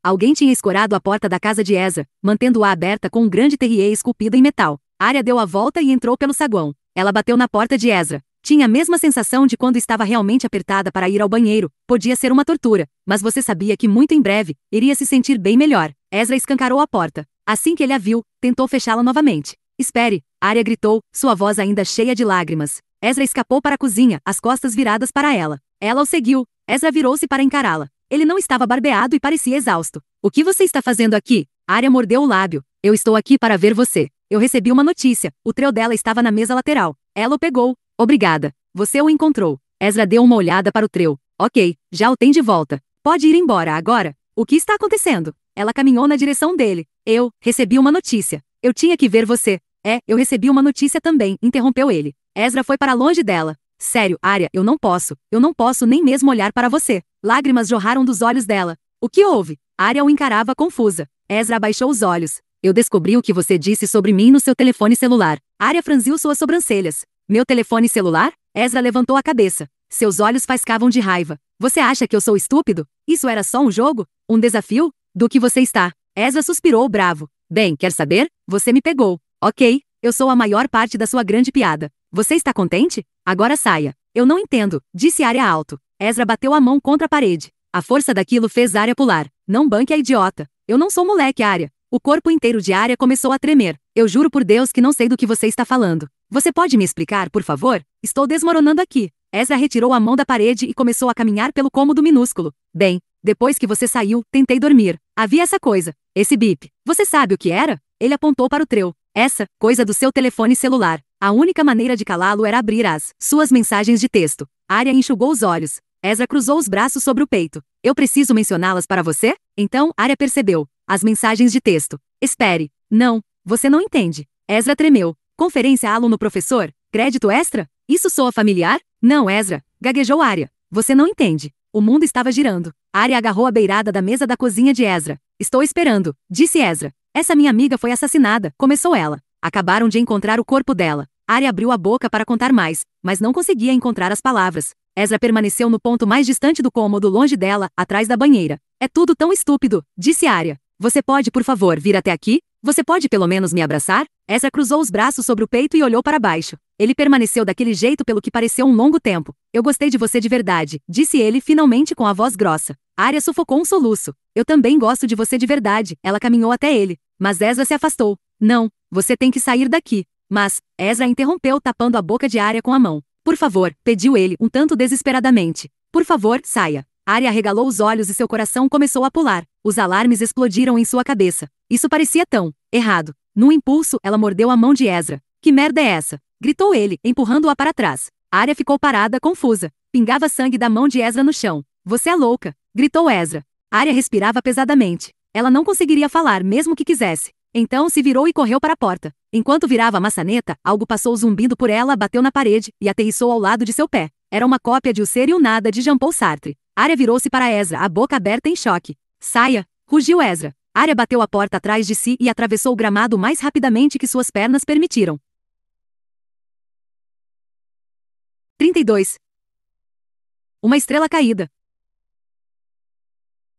Alguém tinha escorado a porta da casa de Ezra, mantendo-a aberta com um grande terrier esculpido em metal. Arya deu a volta e entrou pelo saguão. Ela bateu na porta de Ezra. Tinha a mesma sensação de quando estava realmente apertada para ir ao banheiro. Podia ser uma tortura, mas você sabia que muito em breve iria se sentir bem melhor. Ezra escancarou a porta. Assim que ele a viu, tentou fechá-la novamente. Espere! Arya gritou, sua voz ainda cheia de lágrimas. Ezra escapou para a cozinha, as costas viradas para ela. Ela o seguiu. Ezra virou-se para encará-la. Ele não estava barbeado e parecia exausto. O que você está fazendo aqui? Arya mordeu o lábio. Eu estou aqui para ver você. Eu recebi uma notícia. O treu dela estava na mesa lateral. Ela o pegou. Obrigada. Você o encontrou. Ezra deu uma olhada para o treu. Ok, já o tem de volta. Pode ir embora agora. O que está acontecendo? Ela caminhou na direção dele. Eu recebi uma notícia. Eu tinha que ver você. É, eu recebi uma notícia também, interrompeu ele. Ezra foi para longe dela. Sério, Arya, eu não posso. Eu não posso nem mesmo olhar para você. Lágrimas jorraram dos olhos dela. O que houve? Arya o encarava confusa. Ezra abaixou os olhos. Eu descobri o que você disse sobre mim no seu telefone celular. Arya franziu suas sobrancelhas. Meu telefone celular? Ezra levantou a cabeça. Seus olhos faiscavam de raiva. Você acha que eu sou estúpido? Isso era só um jogo? Um desafio? Do que você está? Ezra suspirou bravo. Bem, quer saber? Você me pegou. Ok, eu sou a maior parte da sua grande piada. Você está contente? Agora saia. Eu não entendo, disse Arya alto. Ezra bateu a mão contra a parede. A força daquilo fez Arya pular. Não banque a idiota. Eu não sou moleque, Arya. O corpo inteiro de Arya começou a tremer. Eu juro por Deus que não sei do que você está falando. Você pode me explicar, por favor? Estou desmoronando aqui. Ezra retirou a mão da parede e começou a caminhar pelo cômodo minúsculo. Bem, depois que você saiu, tentei dormir. Havia essa coisa. Esse bip. Você sabe o que era? Ele apontou para o treu. Essa, coisa do seu telefone celular. A única maneira de calá-lo era abrir as suas mensagens de texto. Arya enxugou os olhos. Ezra cruzou os braços sobre o peito. Eu preciso mencioná-las para você? Então, Arya percebeu. As mensagens de texto. Espere. Não, você não entende. Ezra tremeu. Conferência aluno-professor? Crédito extra? Isso soa familiar? Não, Ezra. Gaguejou Arya. Você não entende. O mundo estava girando. Arya agarrou a beirada da mesa da cozinha de Ezra. Estou esperando, disse Ezra. Essa minha amiga foi assassinada, começou ela. Acabaram de encontrar o corpo dela. Ari abriu a boca para contar mais, mas não conseguia encontrar as palavras. Ezra permaneceu no ponto mais distante do cômodo, longe dela, atrás da banheira. É tudo tão estúpido, disse Arya. Você pode, por favor, vir até aqui? Você pode pelo menos me abraçar? Ezra cruzou os braços sobre o peito e olhou para baixo. Ele permaneceu daquele jeito pelo que pareceu um longo tempo. Eu gostei de você de verdade, disse ele finalmente com a voz grossa. Arya sufocou um soluço. Eu também gosto de você de verdade. Ela caminhou até ele. Mas Ezra se afastou. Não, você tem que sair daqui. Mas, Ezra interrompeu tapando a boca de Arya com a mão. Por favor, pediu ele, um tanto desesperadamente. Por favor, saia. Arya regalou os olhos e seu coração começou a pular. Os alarmes explodiram em sua cabeça. Isso parecia tão errado. Num impulso, ela mordeu a mão de Ezra. Que merda é essa? gritou ele, empurrando-a para trás. Arya ficou parada, confusa. Pingava sangue da mão de Ezra no chão. Você é louca! gritou Ezra. Arya respirava pesadamente. Ela não conseguiria falar, mesmo que quisesse. Então se virou e correu para a porta. Enquanto virava a maçaneta, algo passou zumbindo por ela, bateu na parede e aterrissou ao lado de seu pé. Era uma cópia de O Ser e o Nada de Jean Paul Sartre. Arya virou-se para Ezra, a boca aberta em choque. Saia! rugiu Ezra. Arya bateu a porta atrás de si e atravessou o gramado mais rapidamente que suas pernas permitiram. 32. Uma estrela caída.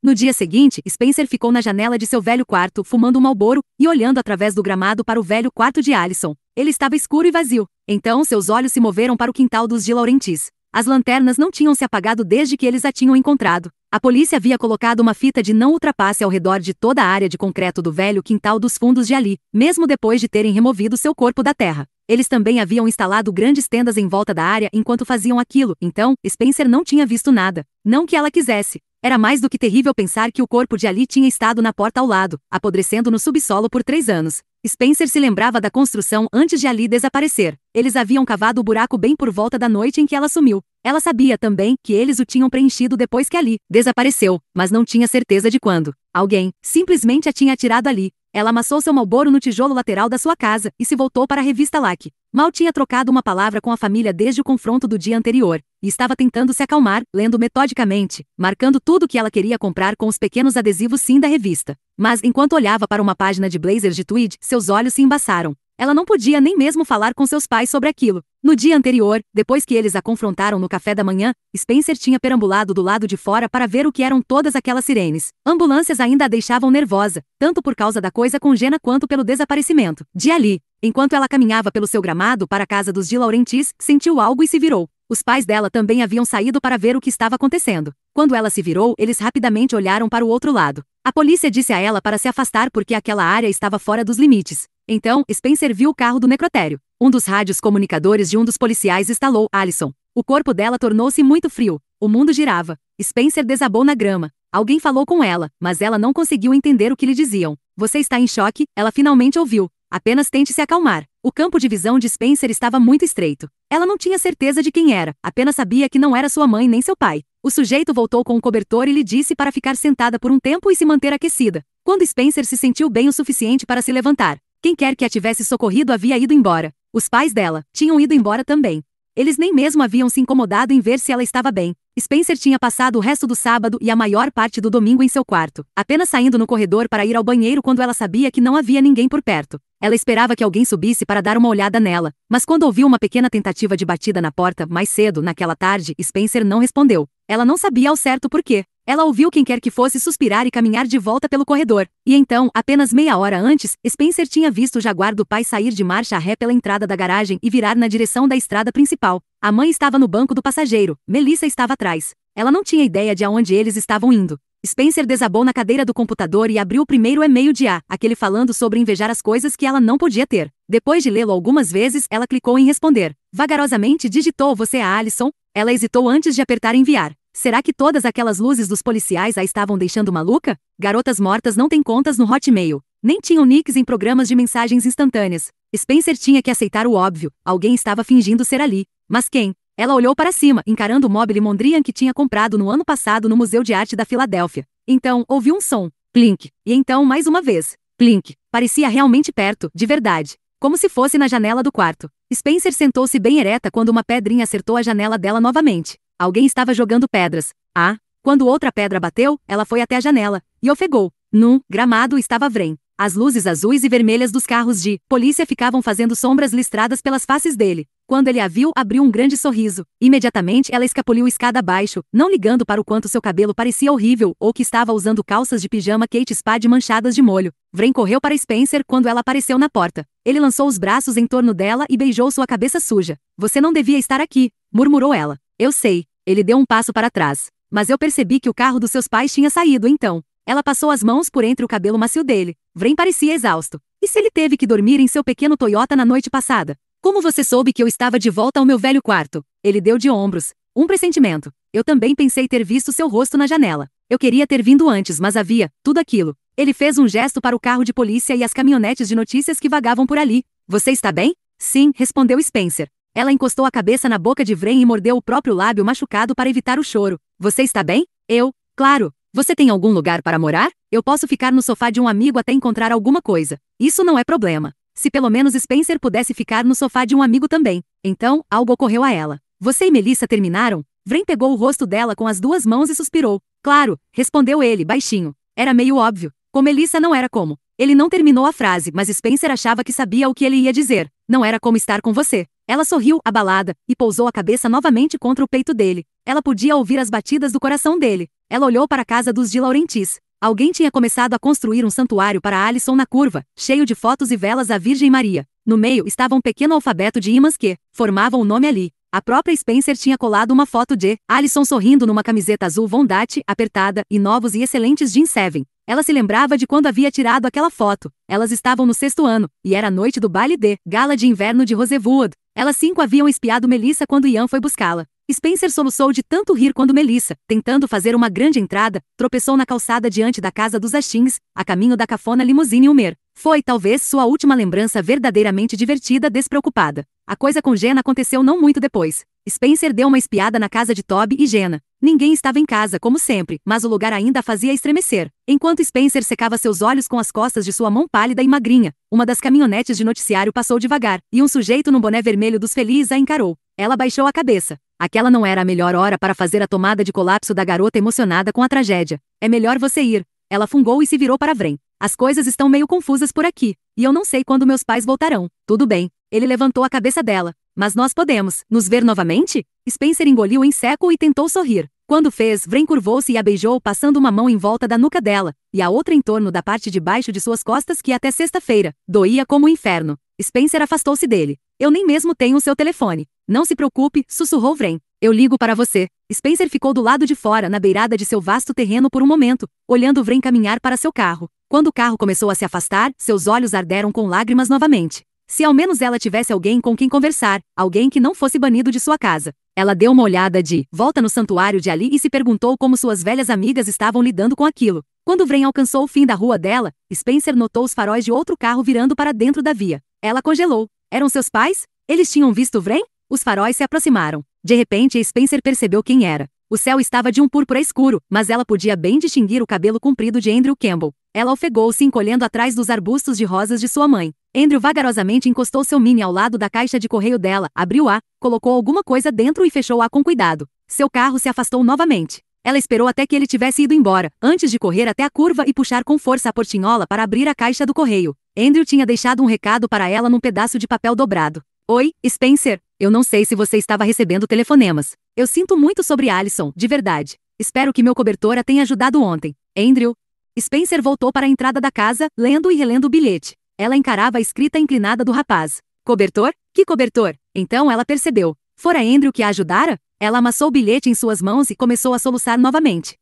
No dia seguinte, Spencer ficou na janela de seu velho quarto, fumando um malboro e olhando através do gramado para o velho quarto de Allison. Ele estava escuro e vazio. Então seus olhos se moveram para o quintal dos de Laurentis. As lanternas não tinham se apagado desde que eles a tinham encontrado. A polícia havia colocado uma fita de não ultrapasse ao redor de toda a área de concreto do velho quintal dos fundos de ali, mesmo depois de terem removido seu corpo da terra. Eles também haviam instalado grandes tendas em volta da área enquanto faziam aquilo, então, Spencer não tinha visto nada. Não que ela quisesse, era mais do que terrível pensar que o corpo de Ali tinha estado na porta ao lado, apodrecendo no subsolo por três anos. Spencer se lembrava da construção antes de Ali desaparecer. Eles haviam cavado o buraco bem por volta da noite em que ela sumiu. Ela sabia também que eles o tinham preenchido depois que Ali desapareceu, mas não tinha certeza de quando. Alguém simplesmente a tinha atirado ali, ela amassou seu malboro no tijolo lateral da sua casa e se voltou para a revista Lack. Mal tinha trocado uma palavra com a família desde o confronto do dia anterior, e estava tentando se acalmar, lendo metodicamente, marcando tudo o que ela queria comprar com os pequenos adesivos sim da revista. Mas enquanto olhava para uma página de blazers de tweed, seus olhos se embaçaram. Ela não podia nem mesmo falar com seus pais sobre aquilo. No dia anterior, depois que eles a confrontaram no café da manhã, Spencer tinha perambulado do lado de fora para ver o que eram todas aquelas sirenes. Ambulâncias ainda a deixavam nervosa, tanto por causa da coisa congena quanto pelo desaparecimento. De ali, enquanto ela caminhava pelo seu gramado para a casa dos de Laurentis, sentiu algo e se virou. Os pais dela também haviam saído para ver o que estava acontecendo. Quando ela se virou, eles rapidamente olharam para o outro lado. A polícia disse a ela para se afastar porque aquela área estava fora dos limites. Então, Spencer viu o carro do necrotério. Um dos rádios comunicadores de um dos policiais estalou Alison. O corpo dela tornou-se muito frio. O mundo girava. Spencer desabou na grama. Alguém falou com ela, mas ela não conseguiu entender o que lhe diziam. Você está em choque, ela finalmente ouviu. Apenas tente se acalmar. O campo de visão de Spencer estava muito estreito. Ela não tinha certeza de quem era, apenas sabia que não era sua mãe nem seu pai. O sujeito voltou com o um cobertor e lhe disse para ficar sentada por um tempo e se manter aquecida. Quando Spencer se sentiu bem o suficiente para se levantar, quem quer que a tivesse socorrido havia ido embora. Os pais dela tinham ido embora também. Eles nem mesmo haviam se incomodado em ver se ela estava bem. Spencer tinha passado o resto do sábado e a maior parte do domingo em seu quarto, apenas saindo no corredor para ir ao banheiro quando ela sabia que não havia ninguém por perto. Ela esperava que alguém subisse para dar uma olhada nela, mas quando ouviu uma pequena tentativa de batida na porta mais cedo naquela tarde, Spencer não respondeu. Ela não sabia ao certo por quê. Ela ouviu quem quer que fosse suspirar e caminhar de volta pelo corredor. E então, apenas meia hora antes, Spencer tinha visto o jaguar do pai sair de marcha ré pela entrada da garagem e virar na direção da estrada principal. A mãe estava no banco do passageiro, Melissa estava atrás. Ela não tinha ideia de aonde eles estavam indo. Spencer desabou na cadeira do computador e abriu o primeiro e-mail de A, aquele falando sobre invejar as coisas que ela não podia ter. Depois de lê-lo algumas vezes, ela clicou em responder. Vagarosamente digitou você é a Alison. Ela hesitou antes de apertar enviar. Será que todas aquelas luzes dos policiais a estavam deixando maluca? Garotas mortas não têm contas no Hotmail. Nem tinham nicks em programas de mensagens instantâneas. Spencer tinha que aceitar o óbvio. Alguém estava fingindo ser ali. Mas quem? Ela olhou para cima, encarando o mobile Mondrian que tinha comprado no ano passado no Museu de Arte da Filadélfia. Então, ouviu um som. plink, E então, mais uma vez. plink. Parecia realmente perto, de verdade. Como se fosse na janela do quarto. Spencer sentou-se bem ereta quando uma pedrinha acertou a janela dela novamente. Alguém estava jogando pedras. Ah, quando outra pedra bateu, ela foi até a janela e ofegou. No gramado estava Vren. As luzes azuis e vermelhas dos carros de polícia ficavam fazendo sombras listradas pelas faces dele. Quando ele a viu, abriu um grande sorriso. Imediatamente ela escapuliu escada abaixo, não ligando para o quanto seu cabelo parecia horrível ou que estava usando calças de pijama Kate Spade manchadas de molho. Vren correu para Spencer quando ela apareceu na porta. Ele lançou os braços em torno dela e beijou sua cabeça suja. Você não devia estar aqui, murmurou ela. Eu sei, ele deu um passo para trás, mas eu percebi que o carro dos seus pais tinha saído então. Ela passou as mãos por entre o cabelo macio dele. Vrem parecia exausto. E se ele teve que dormir em seu pequeno Toyota na noite passada? Como você soube que eu estava de volta ao meu velho quarto? Ele deu de ombros. Um pressentimento. Eu também pensei ter visto seu rosto na janela. Eu queria ter vindo antes, mas havia tudo aquilo. Ele fez um gesto para o carro de polícia e as caminhonetes de notícias que vagavam por ali. Você está bem? Sim, respondeu Spencer. Ela encostou a cabeça na boca de Vren e mordeu o próprio lábio machucado para evitar o choro. Você está bem? Eu, claro. Você tem algum lugar para morar? Eu posso ficar no sofá de um amigo até encontrar alguma coisa. Isso não é problema. Se pelo menos Spencer pudesse ficar no sofá de um amigo também. Então, algo ocorreu a ela. Você e Melissa terminaram? Vren pegou o rosto dela com as duas mãos e suspirou. Claro, respondeu ele, baixinho. Era meio óbvio. Com Melissa não era como. Ele não terminou a frase, mas Spencer achava que sabia o que ele ia dizer. Não era como estar com você. Ela sorriu, abalada, e pousou a cabeça novamente contra o peito dele. Ela podia ouvir as batidas do coração dele. Ela olhou para a casa dos de Laurentis. Alguém tinha começado a construir um santuário para Alison na curva, cheio de fotos e velas à Virgem Maria. No meio estava um pequeno alfabeto de ímãs que formavam o nome ali. A própria Spencer tinha colado uma foto de Alison sorrindo numa camiseta azul Vondate, apertada, e novos e excelentes jeans Seven. Ela se lembrava de quando havia tirado aquela foto. Elas estavam no sexto ano, e era a noite do baile de gala de inverno de Rosewood. Elas cinco haviam espiado Melissa quando Ian foi buscá-la. Spencer soluçou de tanto rir quando Melissa, tentando fazer uma grande entrada, tropeçou na calçada diante da casa dos Ashins, a caminho da cafona limusine Humer. Foi, talvez, sua última lembrança verdadeiramente divertida despreocupada. A coisa com Jenna aconteceu não muito depois. Spencer deu uma espiada na casa de Toby e Jenna. Ninguém estava em casa, como sempre, mas o lugar ainda a fazia estremecer. Enquanto Spencer secava seus olhos com as costas de sua mão pálida e magrinha, uma das caminhonetes de noticiário passou devagar, e um sujeito num boné vermelho dos felizes a encarou. Ela baixou a cabeça. Aquela não era a melhor hora para fazer a tomada de colapso da garota emocionada com a tragédia. É melhor você ir. Ela fungou e se virou para Vren. As coisas estão meio confusas por aqui, e eu não sei quando meus pais voltarão. Tudo bem. Ele levantou a cabeça dela. Mas nós podemos nos ver novamente? Spencer engoliu em seco e tentou sorrir. Quando fez, Vren curvou-se e a beijou, passando uma mão em volta da nuca dela, e a outra em torno da parte de baixo de suas costas que até sexta-feira doía como o inferno. Spencer afastou-se dele. Eu nem mesmo tenho o seu telefone. Não se preocupe, sussurrou Vren. Eu ligo para você. Spencer ficou do lado de fora, na beirada de seu vasto terreno por um momento, olhando Vren caminhar para seu carro. Quando o carro começou a se afastar, seus olhos arderam com lágrimas novamente. Se ao menos ela tivesse alguém com quem conversar, alguém que não fosse banido de sua casa. Ela deu uma olhada de volta no santuário de Ali e se perguntou como suas velhas amigas estavam lidando com aquilo. Quando Vren alcançou o fim da rua dela, Spencer notou os faróis de outro carro virando para dentro da via. Ela congelou. Eram seus pais? Eles tinham visto Vren? Os faróis se aproximaram. De repente, Spencer percebeu quem era. O céu estava de um púrpura escuro, mas ela podia bem distinguir o cabelo comprido de Andrew Campbell. Ela ofegou, se encolhendo atrás dos arbustos de rosas de sua mãe. Andrew vagarosamente encostou seu mini ao lado da caixa de correio dela, abriu-a, colocou alguma coisa dentro e fechou-a com cuidado. Seu carro se afastou novamente. Ela esperou até que ele tivesse ido embora, antes de correr até a curva e puxar com força a portinhola para abrir a caixa do correio. Andrew tinha deixado um recado para ela num pedaço de papel dobrado. Oi, Spencer. Eu não sei se você estava recebendo telefonemas. Eu sinto muito sobre Alison, de verdade. Espero que meu cobertora tenha ajudado ontem. Andrew. Spencer voltou para a entrada da casa, lendo e relendo o bilhete. Ela encarava a escrita inclinada do rapaz. Cobertor? Que cobertor? Então ela percebeu. Fora Andrew que a ajudara? Ela amassou o bilhete em suas mãos e começou a soluçar novamente.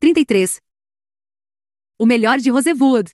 33. O melhor de Rosewood.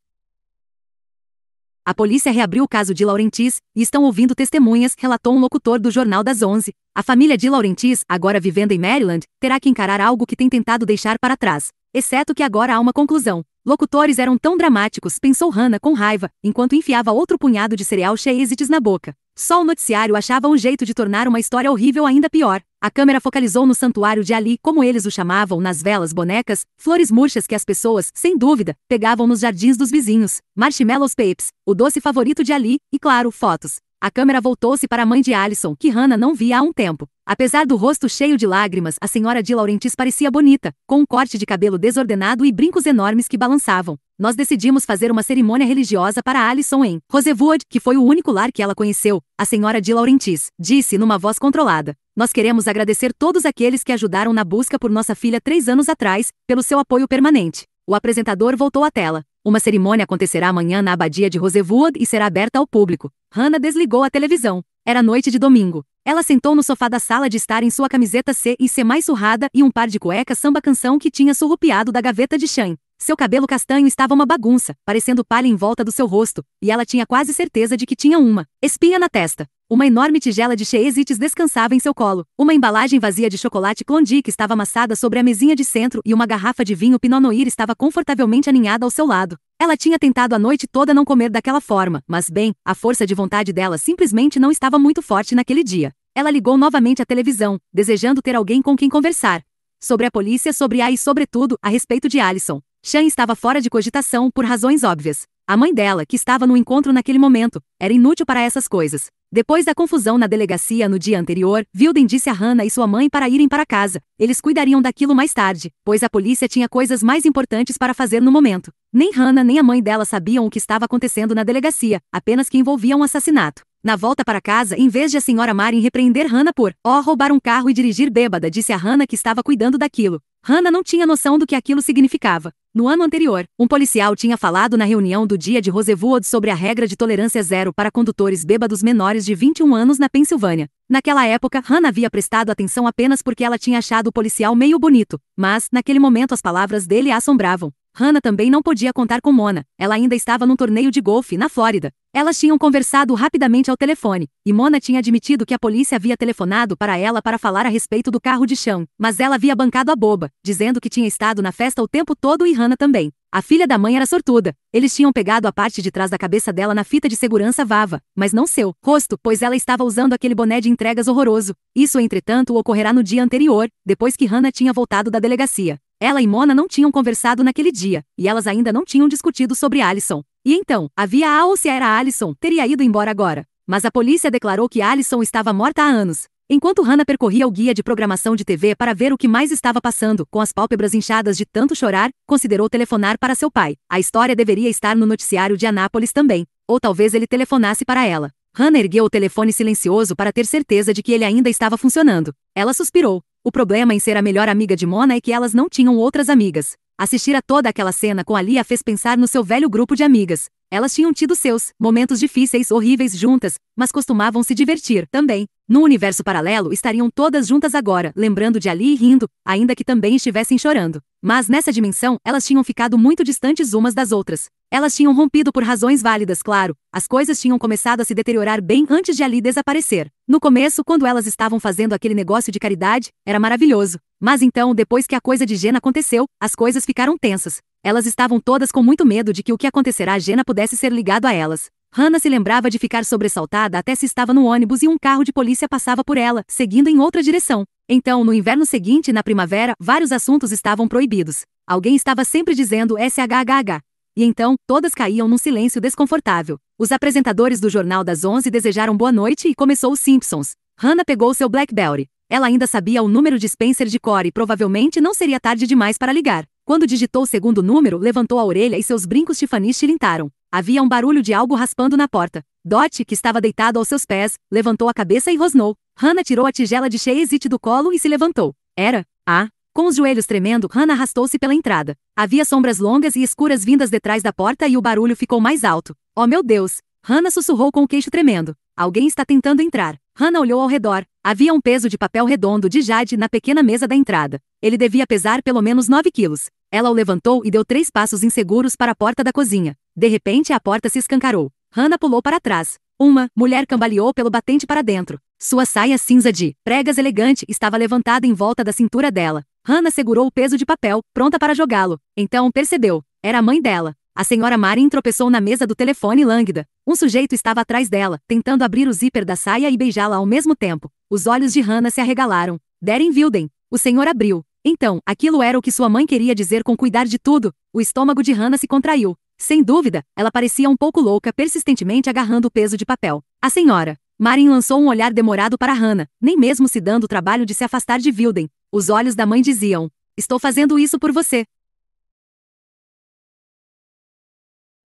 A polícia reabriu o caso de Laurentis e estão ouvindo testemunhas, relatou um locutor do Jornal das Onze. A família de Laurentis, agora vivendo em Maryland, terá que encarar algo que tem tentado deixar para trás. Exceto que agora há uma conclusão. Locutores eram tão dramáticos, pensou Hannah com raiva, enquanto enfiava outro punhado de cereal Cheezites na boca. Só o noticiário achava um jeito de tornar uma história horrível ainda pior. A câmera focalizou no santuário de Ali, como eles o chamavam, nas velas bonecas, flores murchas que as pessoas, sem dúvida, pegavam nos jardins dos vizinhos, marshmallows peeps, o doce favorito de Ali, e claro, fotos. A câmera voltou-se para a mãe de Alison, que Hannah não via há um tempo. Apesar do rosto cheio de lágrimas, a senhora de Laurentis parecia bonita, com um corte de cabelo desordenado e brincos enormes que balançavam. Nós decidimos fazer uma cerimônia religiosa para Alison em Rosewood, que foi o único lar que ela conheceu. A senhora de Laurentis, disse numa voz controlada. Nós queremos agradecer todos aqueles que ajudaram na busca por nossa filha três anos atrás, pelo seu apoio permanente. O apresentador voltou à tela. Uma cerimônia acontecerá amanhã na abadia de Rosewood e será aberta ao público. Hannah desligou a televisão. Era noite de domingo. Ela sentou no sofá da sala de estar em sua camiseta C e C mais surrada e um par de cueca samba canção que tinha surrupiado da gaveta de Shane. Seu cabelo castanho estava uma bagunça, parecendo palha em volta do seu rosto, e ela tinha quase certeza de que tinha uma espinha na testa. Uma enorme tigela de cheesites descansava em seu colo. Uma embalagem vazia de chocolate Klondike estava amassada sobre a mesinha de centro e uma garrafa de vinho Pinot Noir estava confortavelmente aninhada ao seu lado. Ela tinha tentado a noite toda não comer daquela forma, mas bem, a força de vontade dela simplesmente não estava muito forte naquele dia. Ela ligou novamente à televisão, desejando ter alguém com quem conversar. Sobre a polícia, sobre a e, sobretudo, a respeito de Allison. Shan estava fora de cogitação por razões óbvias. A mãe dela, que estava no encontro naquele momento, era inútil para essas coisas. Depois da confusão na delegacia no dia anterior, Wilden disse a Hannah e sua mãe para irem para casa. Eles cuidariam daquilo mais tarde, pois a polícia tinha coisas mais importantes para fazer no momento. Nem Hannah nem a mãe dela sabiam o que estava acontecendo na delegacia, apenas que envolvia um assassinato. Na volta para casa, em vez de a senhora Marin repreender Hannah por, ó, oh, roubar um carro e dirigir bêbada, disse a Hannah que estava cuidando daquilo. Hannah não tinha noção do que aquilo significava. No ano anterior, um policial tinha falado na reunião do dia de Rosewood sobre a regra de tolerância zero para condutores bêbados menores de 21 anos na Pensilvânia. Naquela época, Hannah havia prestado atenção apenas porque ela tinha achado o policial meio bonito, mas, naquele momento, as palavras dele a assombravam. Hannah também não podia contar com Mona, ela ainda estava num torneio de golfe, na Flórida. Elas tinham conversado rapidamente ao telefone, e Mona tinha admitido que a polícia havia telefonado para ela para falar a respeito do carro de chão, mas ela havia bancado a boba, dizendo que tinha estado na festa o tempo todo e Hannah também. A filha da mãe era sortuda. Eles tinham pegado a parte de trás da cabeça dela na fita de segurança vava, mas não seu rosto, pois ela estava usando aquele boné de entregas horroroso. Isso, entretanto, ocorrerá no dia anterior, depois que Hannah tinha voltado da delegacia. Ela e Mona não tinham conversado naquele dia, e elas ainda não tinham discutido sobre Alison. E então, havia a ou se era Alison, teria ido embora agora. Mas a polícia declarou que Alison estava morta há anos. Enquanto Hannah percorria o guia de programação de TV para ver o que mais estava passando, com as pálpebras inchadas de tanto chorar, considerou telefonar para seu pai. A história deveria estar no noticiário de Anápolis também, ou talvez ele telefonasse para ela. Hannah ergueu o telefone silencioso para ter certeza de que ele ainda estava funcionando. Ela suspirou. O problema em ser a melhor amiga de Mona é que elas não tinham outras amigas. Assistir a toda aquela cena com a Lia fez pensar no seu velho grupo de amigas. Elas tinham tido seus momentos difíceis, horríveis juntas, mas costumavam se divertir também. Num universo paralelo, estariam todas juntas agora, lembrando de Ali e rindo, ainda que também estivessem chorando. Mas nessa dimensão, elas tinham ficado muito distantes umas das outras. Elas tinham rompido por razões válidas, claro. As coisas tinham começado a se deteriorar bem antes de ali desaparecer. No começo, quando elas estavam fazendo aquele negócio de caridade, era maravilhoso. Mas então, depois que a coisa de Gena aconteceu, as coisas ficaram tensas. Elas estavam todas com muito medo de que o que acontecerá a Gena pudesse ser ligado a elas. Hannah se lembrava de ficar sobressaltada até se estava no ônibus e um carro de polícia passava por ela, seguindo em outra direção. Então, no inverno seguinte na primavera, vários assuntos estavam proibidos. Alguém estava sempre dizendo SHHH. E então, todas caíam num silêncio desconfortável. Os apresentadores do Jornal das Onze desejaram boa noite e começou os Simpsons. Hannah pegou seu Blackberry. Ela ainda sabia o número de Spencer de Core e provavelmente não seria tarde demais para ligar. Quando digitou o segundo número, levantou a orelha e seus brincos Tiffany tilintaram. Havia um barulho de algo raspando na porta. Dot, que estava deitado aos seus pés, levantou a cabeça e rosnou. Hannah tirou a tigela de Sheizit do colo e se levantou. Era, ah, com os joelhos tremendo, Hannah arrastou-se pela entrada. Havia sombras longas e escuras vindas detrás da porta e o barulho ficou mais alto. Oh meu Deus! Hannah sussurrou com o queixo tremendo. Alguém está tentando entrar. Hannah olhou ao redor. Havia um peso de papel redondo de Jade na pequena mesa da entrada. Ele devia pesar pelo menos 9 quilos. Ela o levantou e deu três passos inseguros para a porta da cozinha. De repente a porta se escancarou. Hannah pulou para trás. Uma mulher cambaleou pelo batente para dentro. Sua saia cinza de pregas elegante estava levantada em volta da cintura dela. Hannah segurou o peso de papel, pronta para jogá-lo. Então percebeu. Era a mãe dela. A senhora Marin tropeçou na mesa do telefone lânguida. Um sujeito estava atrás dela, tentando abrir o zíper da saia e beijá-la ao mesmo tempo. Os olhos de Hannah se arregalaram. Deren Wilden. O senhor abriu. Então, aquilo era o que sua mãe queria dizer com cuidar de tudo. O estômago de Hannah se contraiu. Sem dúvida, ela parecia um pouco louca, persistentemente agarrando o peso de papel. A senhora. Marin lançou um olhar demorado para Hannah, nem mesmo se dando o trabalho de se afastar de Wilden. Os olhos da mãe diziam: Estou fazendo isso por você.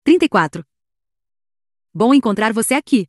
34. Bom encontrar você aqui,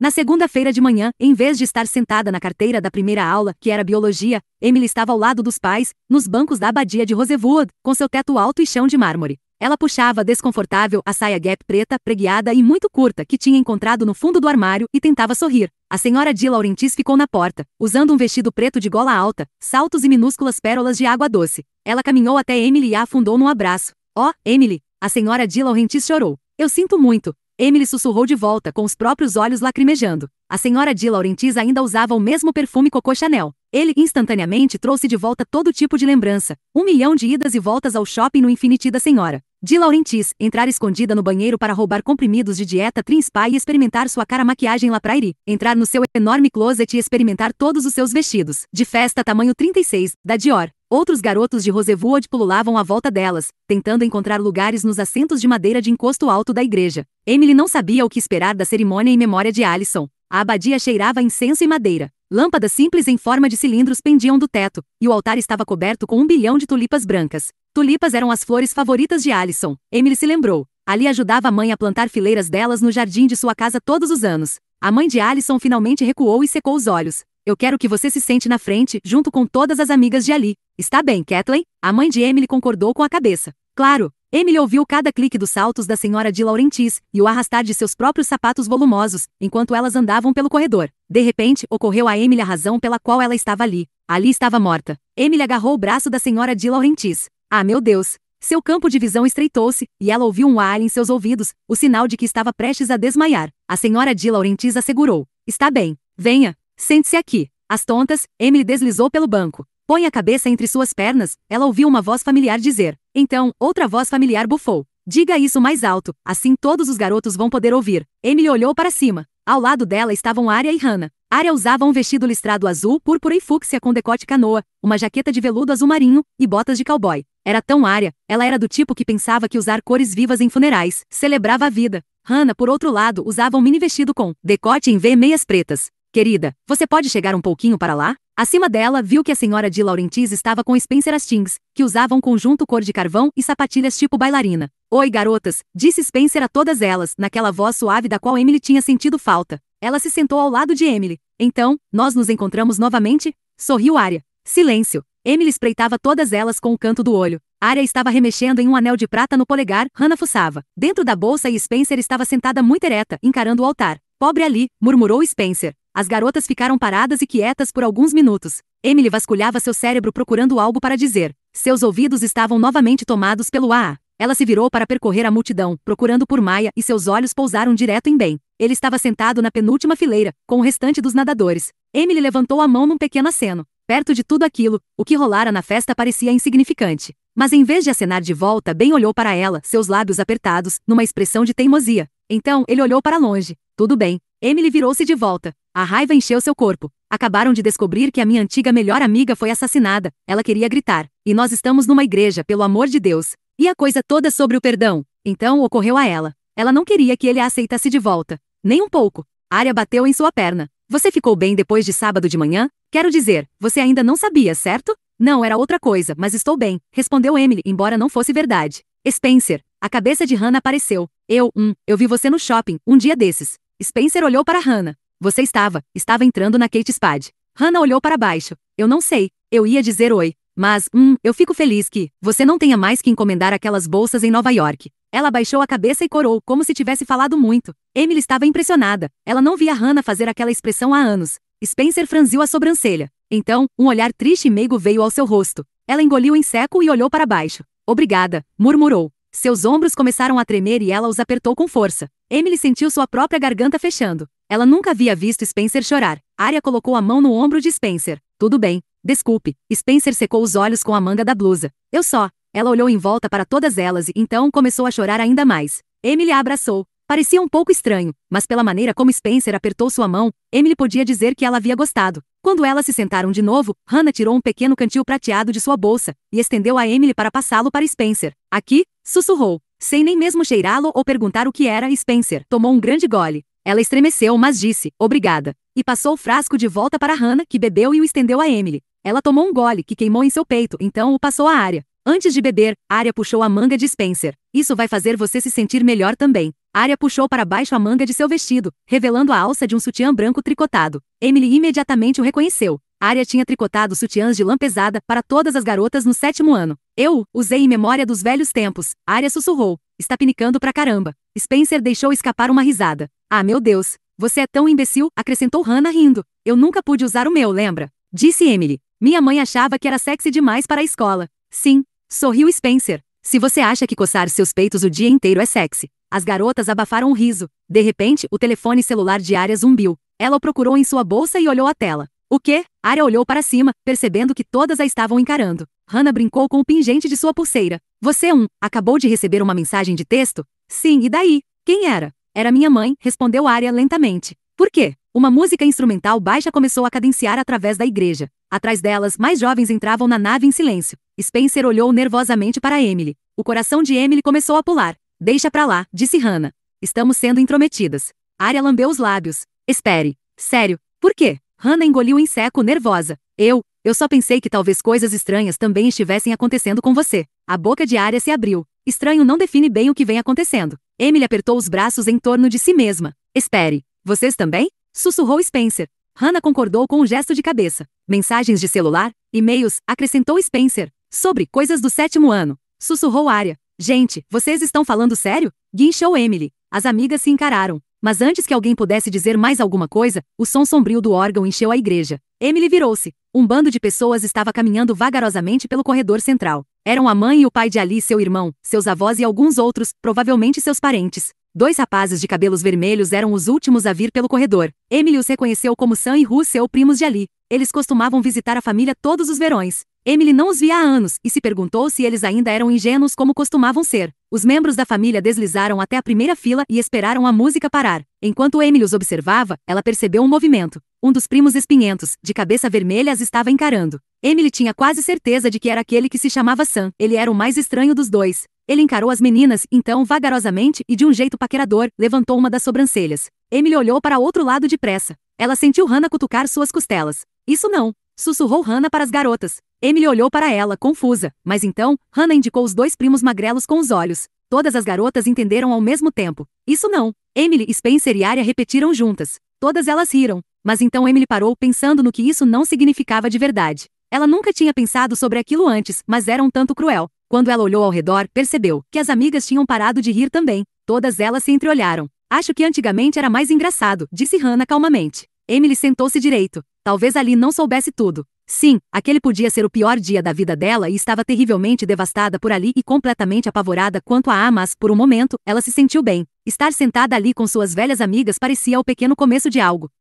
na segunda-feira de manhã, em vez de estar sentada na carteira da primeira aula, que era biologia, Emily estava ao lado dos pais, nos bancos da abadia de Rosewood, com seu teto alto e chão de mármore. Ela puxava desconfortável a saia gap preta, preguiada e muito curta que tinha encontrado no fundo do armário e tentava sorrir. A senhora de Laurentis ficou na porta, usando um vestido preto de gola alta, saltos e minúsculas pérolas de água doce. Ela caminhou até Emily e a afundou num abraço. "Oh, Emily!" A senhora de Laurentis chorou. "Eu sinto muito. Emily sussurrou de volta com os próprios olhos lacrimejando. A senhora de Laurentiis ainda usava o mesmo perfume Coco Chanel. Ele instantaneamente trouxe de volta todo tipo de lembrança. Um milhão de idas e voltas ao shopping no Infinity da senhora. De Laurentis entrar escondida no banheiro para roubar comprimidos de dieta Trinspa e experimentar sua cara maquiagem La Prairie. Entrar no seu enorme closet e experimentar todos os seus vestidos. De festa tamanho 36, da Dior. Outros garotos de Rosewood pululavam à volta delas, tentando encontrar lugares nos assentos de madeira de encosto alto da igreja. Emily não sabia o que esperar da cerimônia em memória de Allison. A abadia cheirava incenso e madeira. Lâmpadas simples em forma de cilindros pendiam do teto, e o altar estava coberto com um bilhão de tulipas brancas. Tulipas eram as flores favoritas de Alison. Emily se lembrou. Ali ajudava a mãe a plantar fileiras delas no jardim de sua casa todos os anos. A mãe de Alison finalmente recuou e secou os olhos. Eu quero que você se sente na frente, junto com todas as amigas de Ali. Está bem, Kathleen? A mãe de Emily concordou com a cabeça. Claro, Emily ouviu cada clique dos saltos da senhora de Laurentis e o arrastar de seus próprios sapatos volumosos, enquanto elas andavam pelo corredor. De repente, ocorreu a Emily a razão pela qual ela estava ali. Ali estava morta. Emily agarrou o braço da senhora de Laurentis. Ah, meu Deus! Seu campo de visão estreitou-se, e ela ouviu um ar em seus ouvidos, o sinal de que estava prestes a desmaiar. A senhora de Laurentis assegurou. Está bem. Venha. Sente-se aqui. As tontas, Emily deslizou pelo banco. Põe a cabeça entre suas pernas, ela ouviu uma voz familiar dizer. Então, outra voz familiar bufou. Diga isso mais alto, assim todos os garotos vão poder ouvir. Emily olhou para cima. Ao lado dela estavam Arya e Hannah. Arya usava um vestido listrado azul, púrpura e fúcsia com decote canoa, uma jaqueta de veludo azul marinho e botas de cowboy. Era tão Arya, ela era do tipo que pensava que usar cores vivas em funerais celebrava a vida. Hannah, por outro lado, usava um mini vestido com decote em V meias pretas. Querida, você pode chegar um pouquinho para lá? Acima dela, viu que a senhora de Laurentiis estava com Spencer Hastings, que usava um conjunto cor de carvão e sapatilhas tipo bailarina. Oi, garotas, disse Spencer a todas elas, naquela voz suave da qual Emily tinha sentido falta. Ela se sentou ao lado de Emily. Então, nós nos encontramos novamente? Sorriu Arya. Silêncio. Emily espreitava todas elas com o canto do olho. Arya estava remexendo em um anel de prata no polegar, Hannah fuçava. Dentro da bolsa e Spencer estava sentada muito ereta, encarando o altar. Pobre ali, murmurou Spencer. As garotas ficaram paradas e quietas por alguns minutos. Emily vasculhava seu cérebro procurando algo para dizer. Seus ouvidos estavam novamente tomados pelo AA. Ela se virou para percorrer a multidão, procurando por Maia, e seus olhos pousaram direto em Ben. Ele estava sentado na penúltima fileira, com o restante dos nadadores. Emily levantou a mão num pequeno aceno. Perto de tudo aquilo, o que rolara na festa parecia insignificante. Mas em vez de acenar de volta, Ben olhou para ela, seus lábios apertados, numa expressão de teimosia. Então, ele olhou para longe. Tudo bem, Emily virou-se de volta. A raiva encheu seu corpo. Acabaram de descobrir que a minha antiga melhor amiga foi assassinada. Ela queria gritar. E nós estamos numa igreja, pelo amor de Deus. E a coisa toda sobre o perdão. Então ocorreu a ela. Ela não queria que ele a aceitasse de volta. Nem um pouco. Arya bateu em sua perna. Você ficou bem depois de sábado de manhã? Quero dizer, você ainda não sabia, certo? Não, era outra coisa, mas estou bem, respondeu Emily, embora não fosse verdade. Spencer, a cabeça de Hannah apareceu. Eu, hum, eu vi você no shopping, um dia desses. Spencer olhou para Hannah. Você estava, estava entrando na Kate Spade. Hannah olhou para baixo. Eu não sei, eu ia dizer oi. Mas, hum, eu fico feliz que você não tenha mais que encomendar aquelas bolsas em Nova York. Ela baixou a cabeça e corou, como se tivesse falado muito. Emily estava impressionada. Ela não via Hannah fazer aquela expressão há anos. Spencer franziu a sobrancelha. Então, um olhar triste e meigo veio ao seu rosto. Ela engoliu em seco e olhou para baixo. Obrigada, murmurou. Seus ombros começaram a tremer e ela os apertou com força. Emily sentiu sua própria garganta fechando. Ela nunca havia visto Spencer chorar. Arya colocou a mão no ombro de Spencer. Tudo bem, desculpe. Spencer secou os olhos com a manga da blusa. Eu só. Ela olhou em volta para todas elas e então começou a chorar ainda mais. Emily a abraçou. Parecia um pouco estranho, mas pela maneira como Spencer apertou sua mão, Emily podia dizer que ela havia gostado. Quando elas se sentaram de novo, Hannah tirou um pequeno cantil prateado de sua bolsa e estendeu a Emily para passá-lo para Spencer. Aqui, sussurrou, sem nem mesmo cheirá-lo ou perguntar o que era, Spencer tomou um grande gole. Ela estremeceu, mas disse, obrigada, e passou o frasco de volta para Hannah, que bebeu e o estendeu a Emily. Ela tomou um gole que queimou em seu peito, então o passou à área. Antes de beber, Arya puxou a manga de Spencer. Isso vai fazer você se sentir melhor também. Arya puxou para baixo a manga de seu vestido, revelando a alça de um sutiã branco tricotado. Emily imediatamente o reconheceu. Arya tinha tricotado sutiãs de lã pesada para todas as garotas no sétimo ano. Eu usei em memória dos velhos tempos. Arya sussurrou. Está pinicando pra caramba. Spencer deixou escapar uma risada. Ah, meu Deus. Você é tão imbecil, acrescentou Hannah rindo. Eu nunca pude usar o meu, lembra? Disse Emily. Minha mãe achava que era sexy demais para a escola. Sim, Sorriu Spencer. Se você acha que coçar seus peitos o dia inteiro é sexy. As garotas abafaram o um riso. De repente, o telefone celular de Arya zumbiu. Ela o procurou em sua bolsa e olhou a tela. O quê? Arya olhou para cima, percebendo que todas a estavam encarando. Hannah brincou com o pingente de sua pulseira. Você um, acabou de receber uma mensagem de texto? Sim, e daí? Quem era? Era minha mãe, respondeu Arya lentamente. Por quê? Uma música instrumental baixa começou a cadenciar através da igreja. Atrás delas, mais jovens entravam na nave em silêncio. Spencer olhou nervosamente para Emily. O coração de Emily começou a pular. Deixa pra lá, disse Hannah. Estamos sendo intrometidas. Arya lambeu os lábios. Espere. Sério, por quê? Hannah engoliu em seco, nervosa. Eu, eu só pensei que talvez coisas estranhas também estivessem acontecendo com você. A boca de Arya se abriu. Estranho não define bem o que vem acontecendo. Emily apertou os braços em torno de si mesma. Espere. Vocês também? Sussurrou Spencer. Hannah concordou com um gesto de cabeça. Mensagens de celular, e-mails, acrescentou Spencer. Sobre coisas do sétimo ano. Sussurrou Arya. Gente, vocês estão falando sério? Guinchou Emily. As amigas se encararam. Mas antes que alguém pudesse dizer mais alguma coisa, o som sombrio do órgão encheu a igreja. Emily virou-se. Um bando de pessoas estava caminhando vagarosamente pelo corredor central. Eram a mãe e o pai de Ali, seu irmão, seus avós e alguns outros, provavelmente seus parentes. Dois rapazes de cabelos vermelhos eram os últimos a vir pelo corredor. Emily os reconheceu como Sam e Russell, primos de Ali. Eles costumavam visitar a família todos os verões. Emily não os via há anos e se perguntou se eles ainda eram ingênuos como costumavam ser. Os membros da família deslizaram até a primeira fila e esperaram a música parar. Enquanto Emily os observava, ela percebeu um movimento. Um dos primos espinhentos, de cabeça vermelha, as estava encarando. Emily tinha quase certeza de que era aquele que se chamava Sam. Ele era o mais estranho dos dois. Ele encarou as meninas, então, vagarosamente e de um jeito paquerador, levantou uma das sobrancelhas. Emily olhou para outro lado depressa. Ela sentiu Hannah cutucar suas costelas. Isso não, sussurrou Hannah para as garotas. Emily olhou para ela, confusa, mas então, Hannah indicou os dois primos magrelos com os olhos. Todas as garotas entenderam ao mesmo tempo. Isso não, Emily, Spencer e Arya repetiram juntas. Todas elas riram, mas então Emily parou pensando no que isso não significava de verdade. Ela nunca tinha pensado sobre aquilo antes, mas era um tanto cruel. Quando ela olhou ao redor, percebeu que as amigas tinham parado de rir também. Todas elas se entreolharam. Acho que antigamente era mais engraçado, disse Hannah calmamente. Emily sentou-se direito. Talvez ali não soubesse tudo. Sim, aquele podia ser o pior dia da vida dela e estava terrivelmente devastada por ali e completamente apavorada quanto a Amas. Por um momento, ela se sentiu bem. Estar sentada ali com suas velhas amigas parecia o pequeno começo de algo.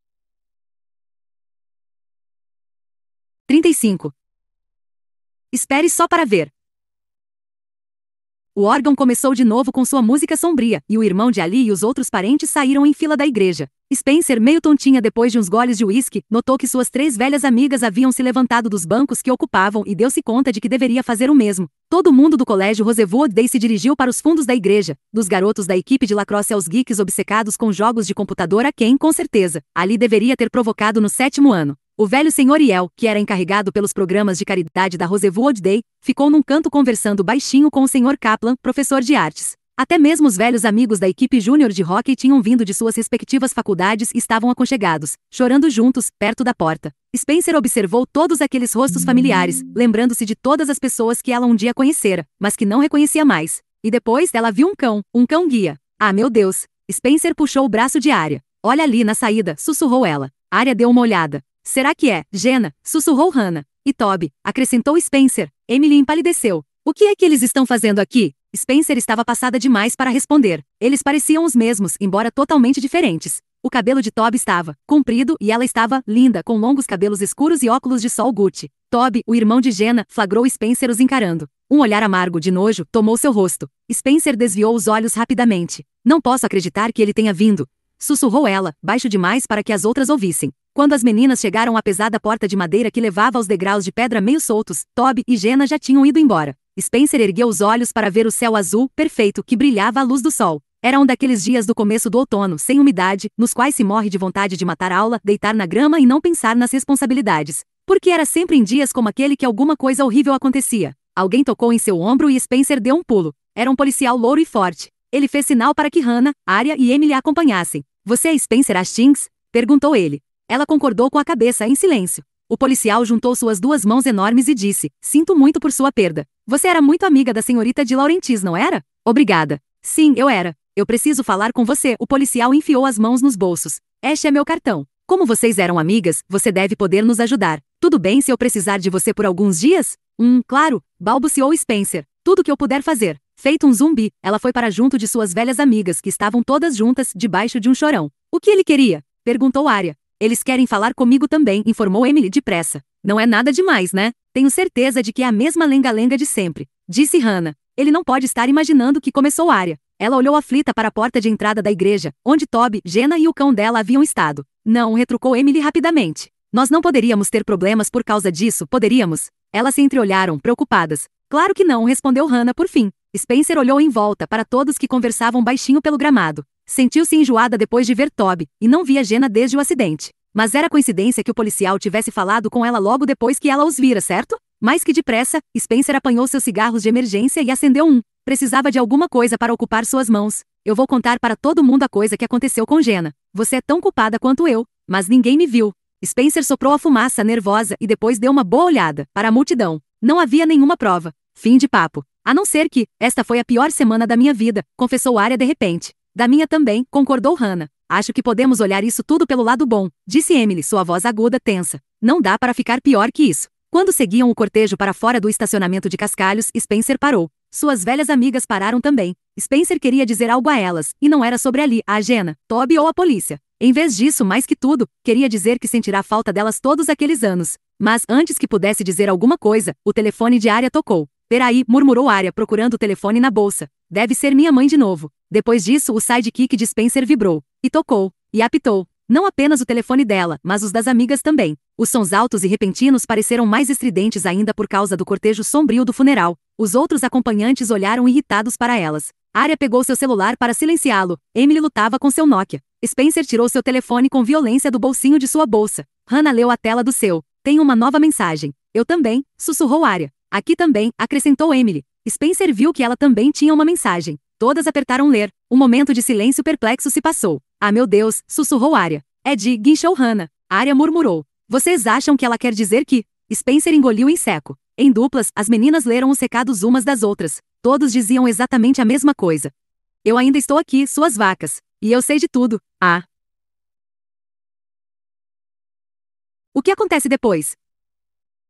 35. Espere só para ver. O órgão começou de novo com sua música sombria, e o irmão de Ali e os outros parentes saíram em fila da igreja. Spencer, meio tontinha depois de uns goles de uísque, notou que suas três velhas amigas haviam se levantado dos bancos que ocupavam e deu-se conta de que deveria fazer o mesmo. Todo mundo do colégio Rosewood Day se dirigiu para os fundos da igreja, dos garotos da equipe de lacrosse aos geeks obcecados com jogos de computador a quem, com certeza, Ali deveria ter provocado no sétimo ano. O velho senhor Iel, que era encarregado pelos programas de caridade da Rosewood Day, ficou num canto conversando baixinho com o senhor Kaplan, professor de artes. Até mesmo os velhos amigos da equipe júnior de hockey tinham vindo de suas respectivas faculdades e estavam aconchegados, chorando juntos, perto da porta. Spencer observou todos aqueles rostos familiares, lembrando-se de todas as pessoas que ela um dia conhecera, mas que não reconhecia mais. E depois ela viu um cão, um cão guia. Ah, meu Deus! Spencer puxou o braço de Arya. Olha ali na saída, sussurrou ela. Arya deu uma olhada. Será que é, Jenna? Sussurrou Hannah. E Toby, acrescentou Spencer. Emily empalideceu. O que é que eles estão fazendo aqui? Spencer estava passada demais para responder. Eles pareciam os mesmos, embora totalmente diferentes. O cabelo de Toby estava comprido e ela estava linda, com longos cabelos escuros e óculos de sol Gucci. Toby, o irmão de Jenna, flagrou Spencer os encarando. Um olhar amargo de nojo tomou seu rosto. Spencer desviou os olhos rapidamente. Não posso acreditar que ele tenha vindo, Sussurrou ela, baixo demais para que as outras ouvissem. Quando as meninas chegaram à pesada porta de madeira que levava aos degraus de pedra meio soltos, Toby e Jenna já tinham ido embora. Spencer ergueu os olhos para ver o céu azul, perfeito, que brilhava à luz do sol. Era um daqueles dias do começo do outono, sem umidade, nos quais se morre de vontade de matar a aula, deitar na grama e não pensar nas responsabilidades. Porque era sempre em dias como aquele que alguma coisa horrível acontecia. Alguém tocou em seu ombro e Spencer deu um pulo. Era um policial louro e forte. Ele fez sinal para que Hannah, Arya e Emily a acompanhassem. Você é Spencer Hastings? Perguntou ele. Ela concordou com a cabeça em silêncio. O policial juntou suas duas mãos enormes e disse: Sinto muito por sua perda. Você era muito amiga da senhorita de Laurentis, não era? Obrigada. Sim, eu era. Eu preciso falar com você. O policial enfiou as mãos nos bolsos. Este é meu cartão. Como vocês eram amigas, você deve poder nos ajudar. Tudo bem se eu precisar de você por alguns dias? Hum, claro, balbuciou Spencer. Tudo que eu puder fazer. Feito um zumbi, ela foi para junto de suas velhas amigas que estavam todas juntas, debaixo de um chorão. O que ele queria? perguntou Arya. Eles querem falar comigo também, informou Emily depressa. Não é nada demais, né? Tenho certeza de que é a mesma lenga-lenga de sempre, disse Hannah. Ele não pode estar imaginando que começou Arya. Ela olhou aflita para a porta de entrada da igreja, onde Toby, Jenna e o cão dela haviam estado. Não, retrucou Emily rapidamente. Nós não poderíamos ter problemas por causa disso, poderíamos? Elas se entreolharam, preocupadas. Claro que não, respondeu Hannah por fim. Spencer olhou em volta para todos que conversavam baixinho pelo gramado. Sentiu-se enjoada depois de ver Toby, e não via Jenna desde o acidente. Mas era coincidência que o policial tivesse falado com ela logo depois que ela os vira, certo? Mais que depressa, Spencer apanhou seus cigarros de emergência e acendeu um. Precisava de alguma coisa para ocupar suas mãos. Eu vou contar para todo mundo a coisa que aconteceu com Jenna. Você é tão culpada quanto eu, mas ninguém me viu. Spencer soprou a fumaça nervosa e depois deu uma boa olhada para a multidão. Não havia nenhuma prova. Fim de papo. A não ser que, esta foi a pior semana da minha vida, confessou Arya de repente. Da minha também, concordou Hannah. Acho que podemos olhar isso tudo pelo lado bom, disse Emily, sua voz aguda tensa. Não dá para ficar pior que isso. Quando seguiam o cortejo para fora do estacionamento de Cascalhos, Spencer parou. Suas velhas amigas pararam também. Spencer queria dizer algo a elas, e não era sobre ali, a Jenna, Toby ou a polícia. Em vez disso, mais que tudo, queria dizer que sentirá falta delas todos aqueles anos. Mas antes que pudesse dizer alguma coisa, o telefone de Arya tocou. Peraí, murmurou Arya procurando o telefone na bolsa. Deve ser minha mãe de novo. Depois disso, o sidekick de Spencer vibrou. E tocou. E apitou. Não apenas o telefone dela, mas os das amigas também. Os sons altos e repentinos pareceram mais estridentes ainda por causa do cortejo sombrio do funeral. Os outros acompanhantes olharam irritados para elas. Arya pegou seu celular para silenciá-lo. Emily lutava com seu Nokia. Spencer tirou seu telefone com violência do bolsinho de sua bolsa. Hannah leu a tela do seu. Tem uma nova mensagem. Eu também, sussurrou Arya. Aqui também, acrescentou Emily. Spencer viu que ela também tinha uma mensagem. Todas apertaram ler. Um momento de silêncio perplexo se passou. Ah, meu Deus, sussurrou Arya. É de guinchou Hannah. Arya murmurou. Vocês acham que ela quer dizer que? Spencer engoliu em seco. Em duplas, as meninas leram os recados umas das outras. Todos diziam exatamente a mesma coisa. Eu ainda estou aqui, suas vacas. E eu sei de tudo. Ah. O que acontece depois?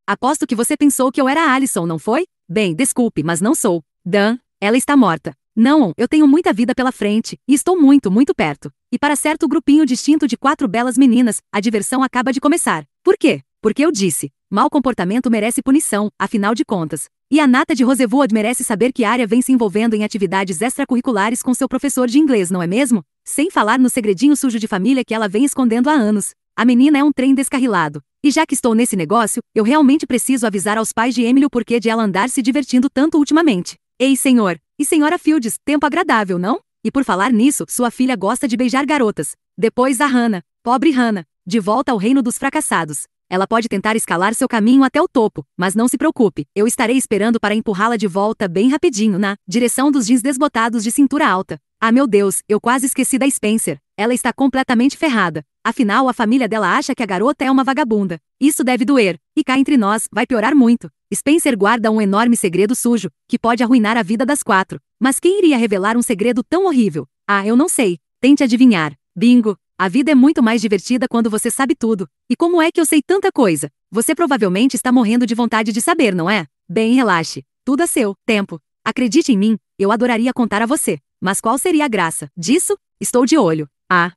Aposto que você pensou que eu era Alison, não foi? Bem, desculpe, mas não sou. Dan, ela está morta. Não, eu tenho muita vida pela frente, e estou muito, muito perto. E para certo grupinho distinto de quatro belas meninas, a diversão acaba de começar. Por quê? Porque eu disse, mau comportamento merece punição, afinal de contas. E a nata de Rosewood merece saber que área vem se envolvendo em atividades extracurriculares com seu professor de inglês, não é mesmo? Sem falar no segredinho sujo de família que ela vem escondendo há anos. A menina é um trem descarrilado. E já que estou nesse negócio, eu realmente preciso avisar aos pais de Emily o porquê de ela andar se divertindo tanto ultimamente. Ei, senhor! E senhora Fields, tempo agradável, não? E por falar nisso, sua filha gosta de beijar garotas. Depois a Hannah. Pobre Hannah. De volta ao reino dos fracassados. Ela pode tentar escalar seu caminho até o topo, mas não se preocupe, eu estarei esperando para empurrá-la de volta bem rapidinho na direção dos jeans desbotados de cintura alta. Ah, meu Deus, eu quase esqueci da Spencer. Ela está completamente ferrada. Afinal, a família dela acha que a garota é uma vagabunda. Isso deve doer. E cá entre nós, vai piorar muito. Spencer guarda um enorme segredo sujo, que pode arruinar a vida das quatro. Mas quem iria revelar um segredo tão horrível? Ah, eu não sei. Tente adivinhar. Bingo! A vida é muito mais divertida quando você sabe tudo. E como é que eu sei tanta coisa? Você provavelmente está morrendo de vontade de saber, não é? Bem, relaxe. Tudo a seu tempo. Acredite em mim, eu adoraria contar a você. Mas qual seria a graça disso? Estou de olho. Ah.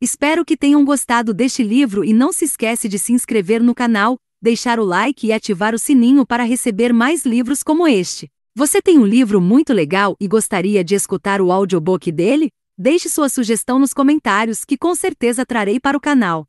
Espero que tenham gostado deste livro e não se esquece de se inscrever no canal, deixar o like e ativar o sininho para receber mais livros como este. Você tem um livro muito legal e gostaria de escutar o audiobook dele? Deixe sua sugestão nos comentários que com certeza trarei para o canal.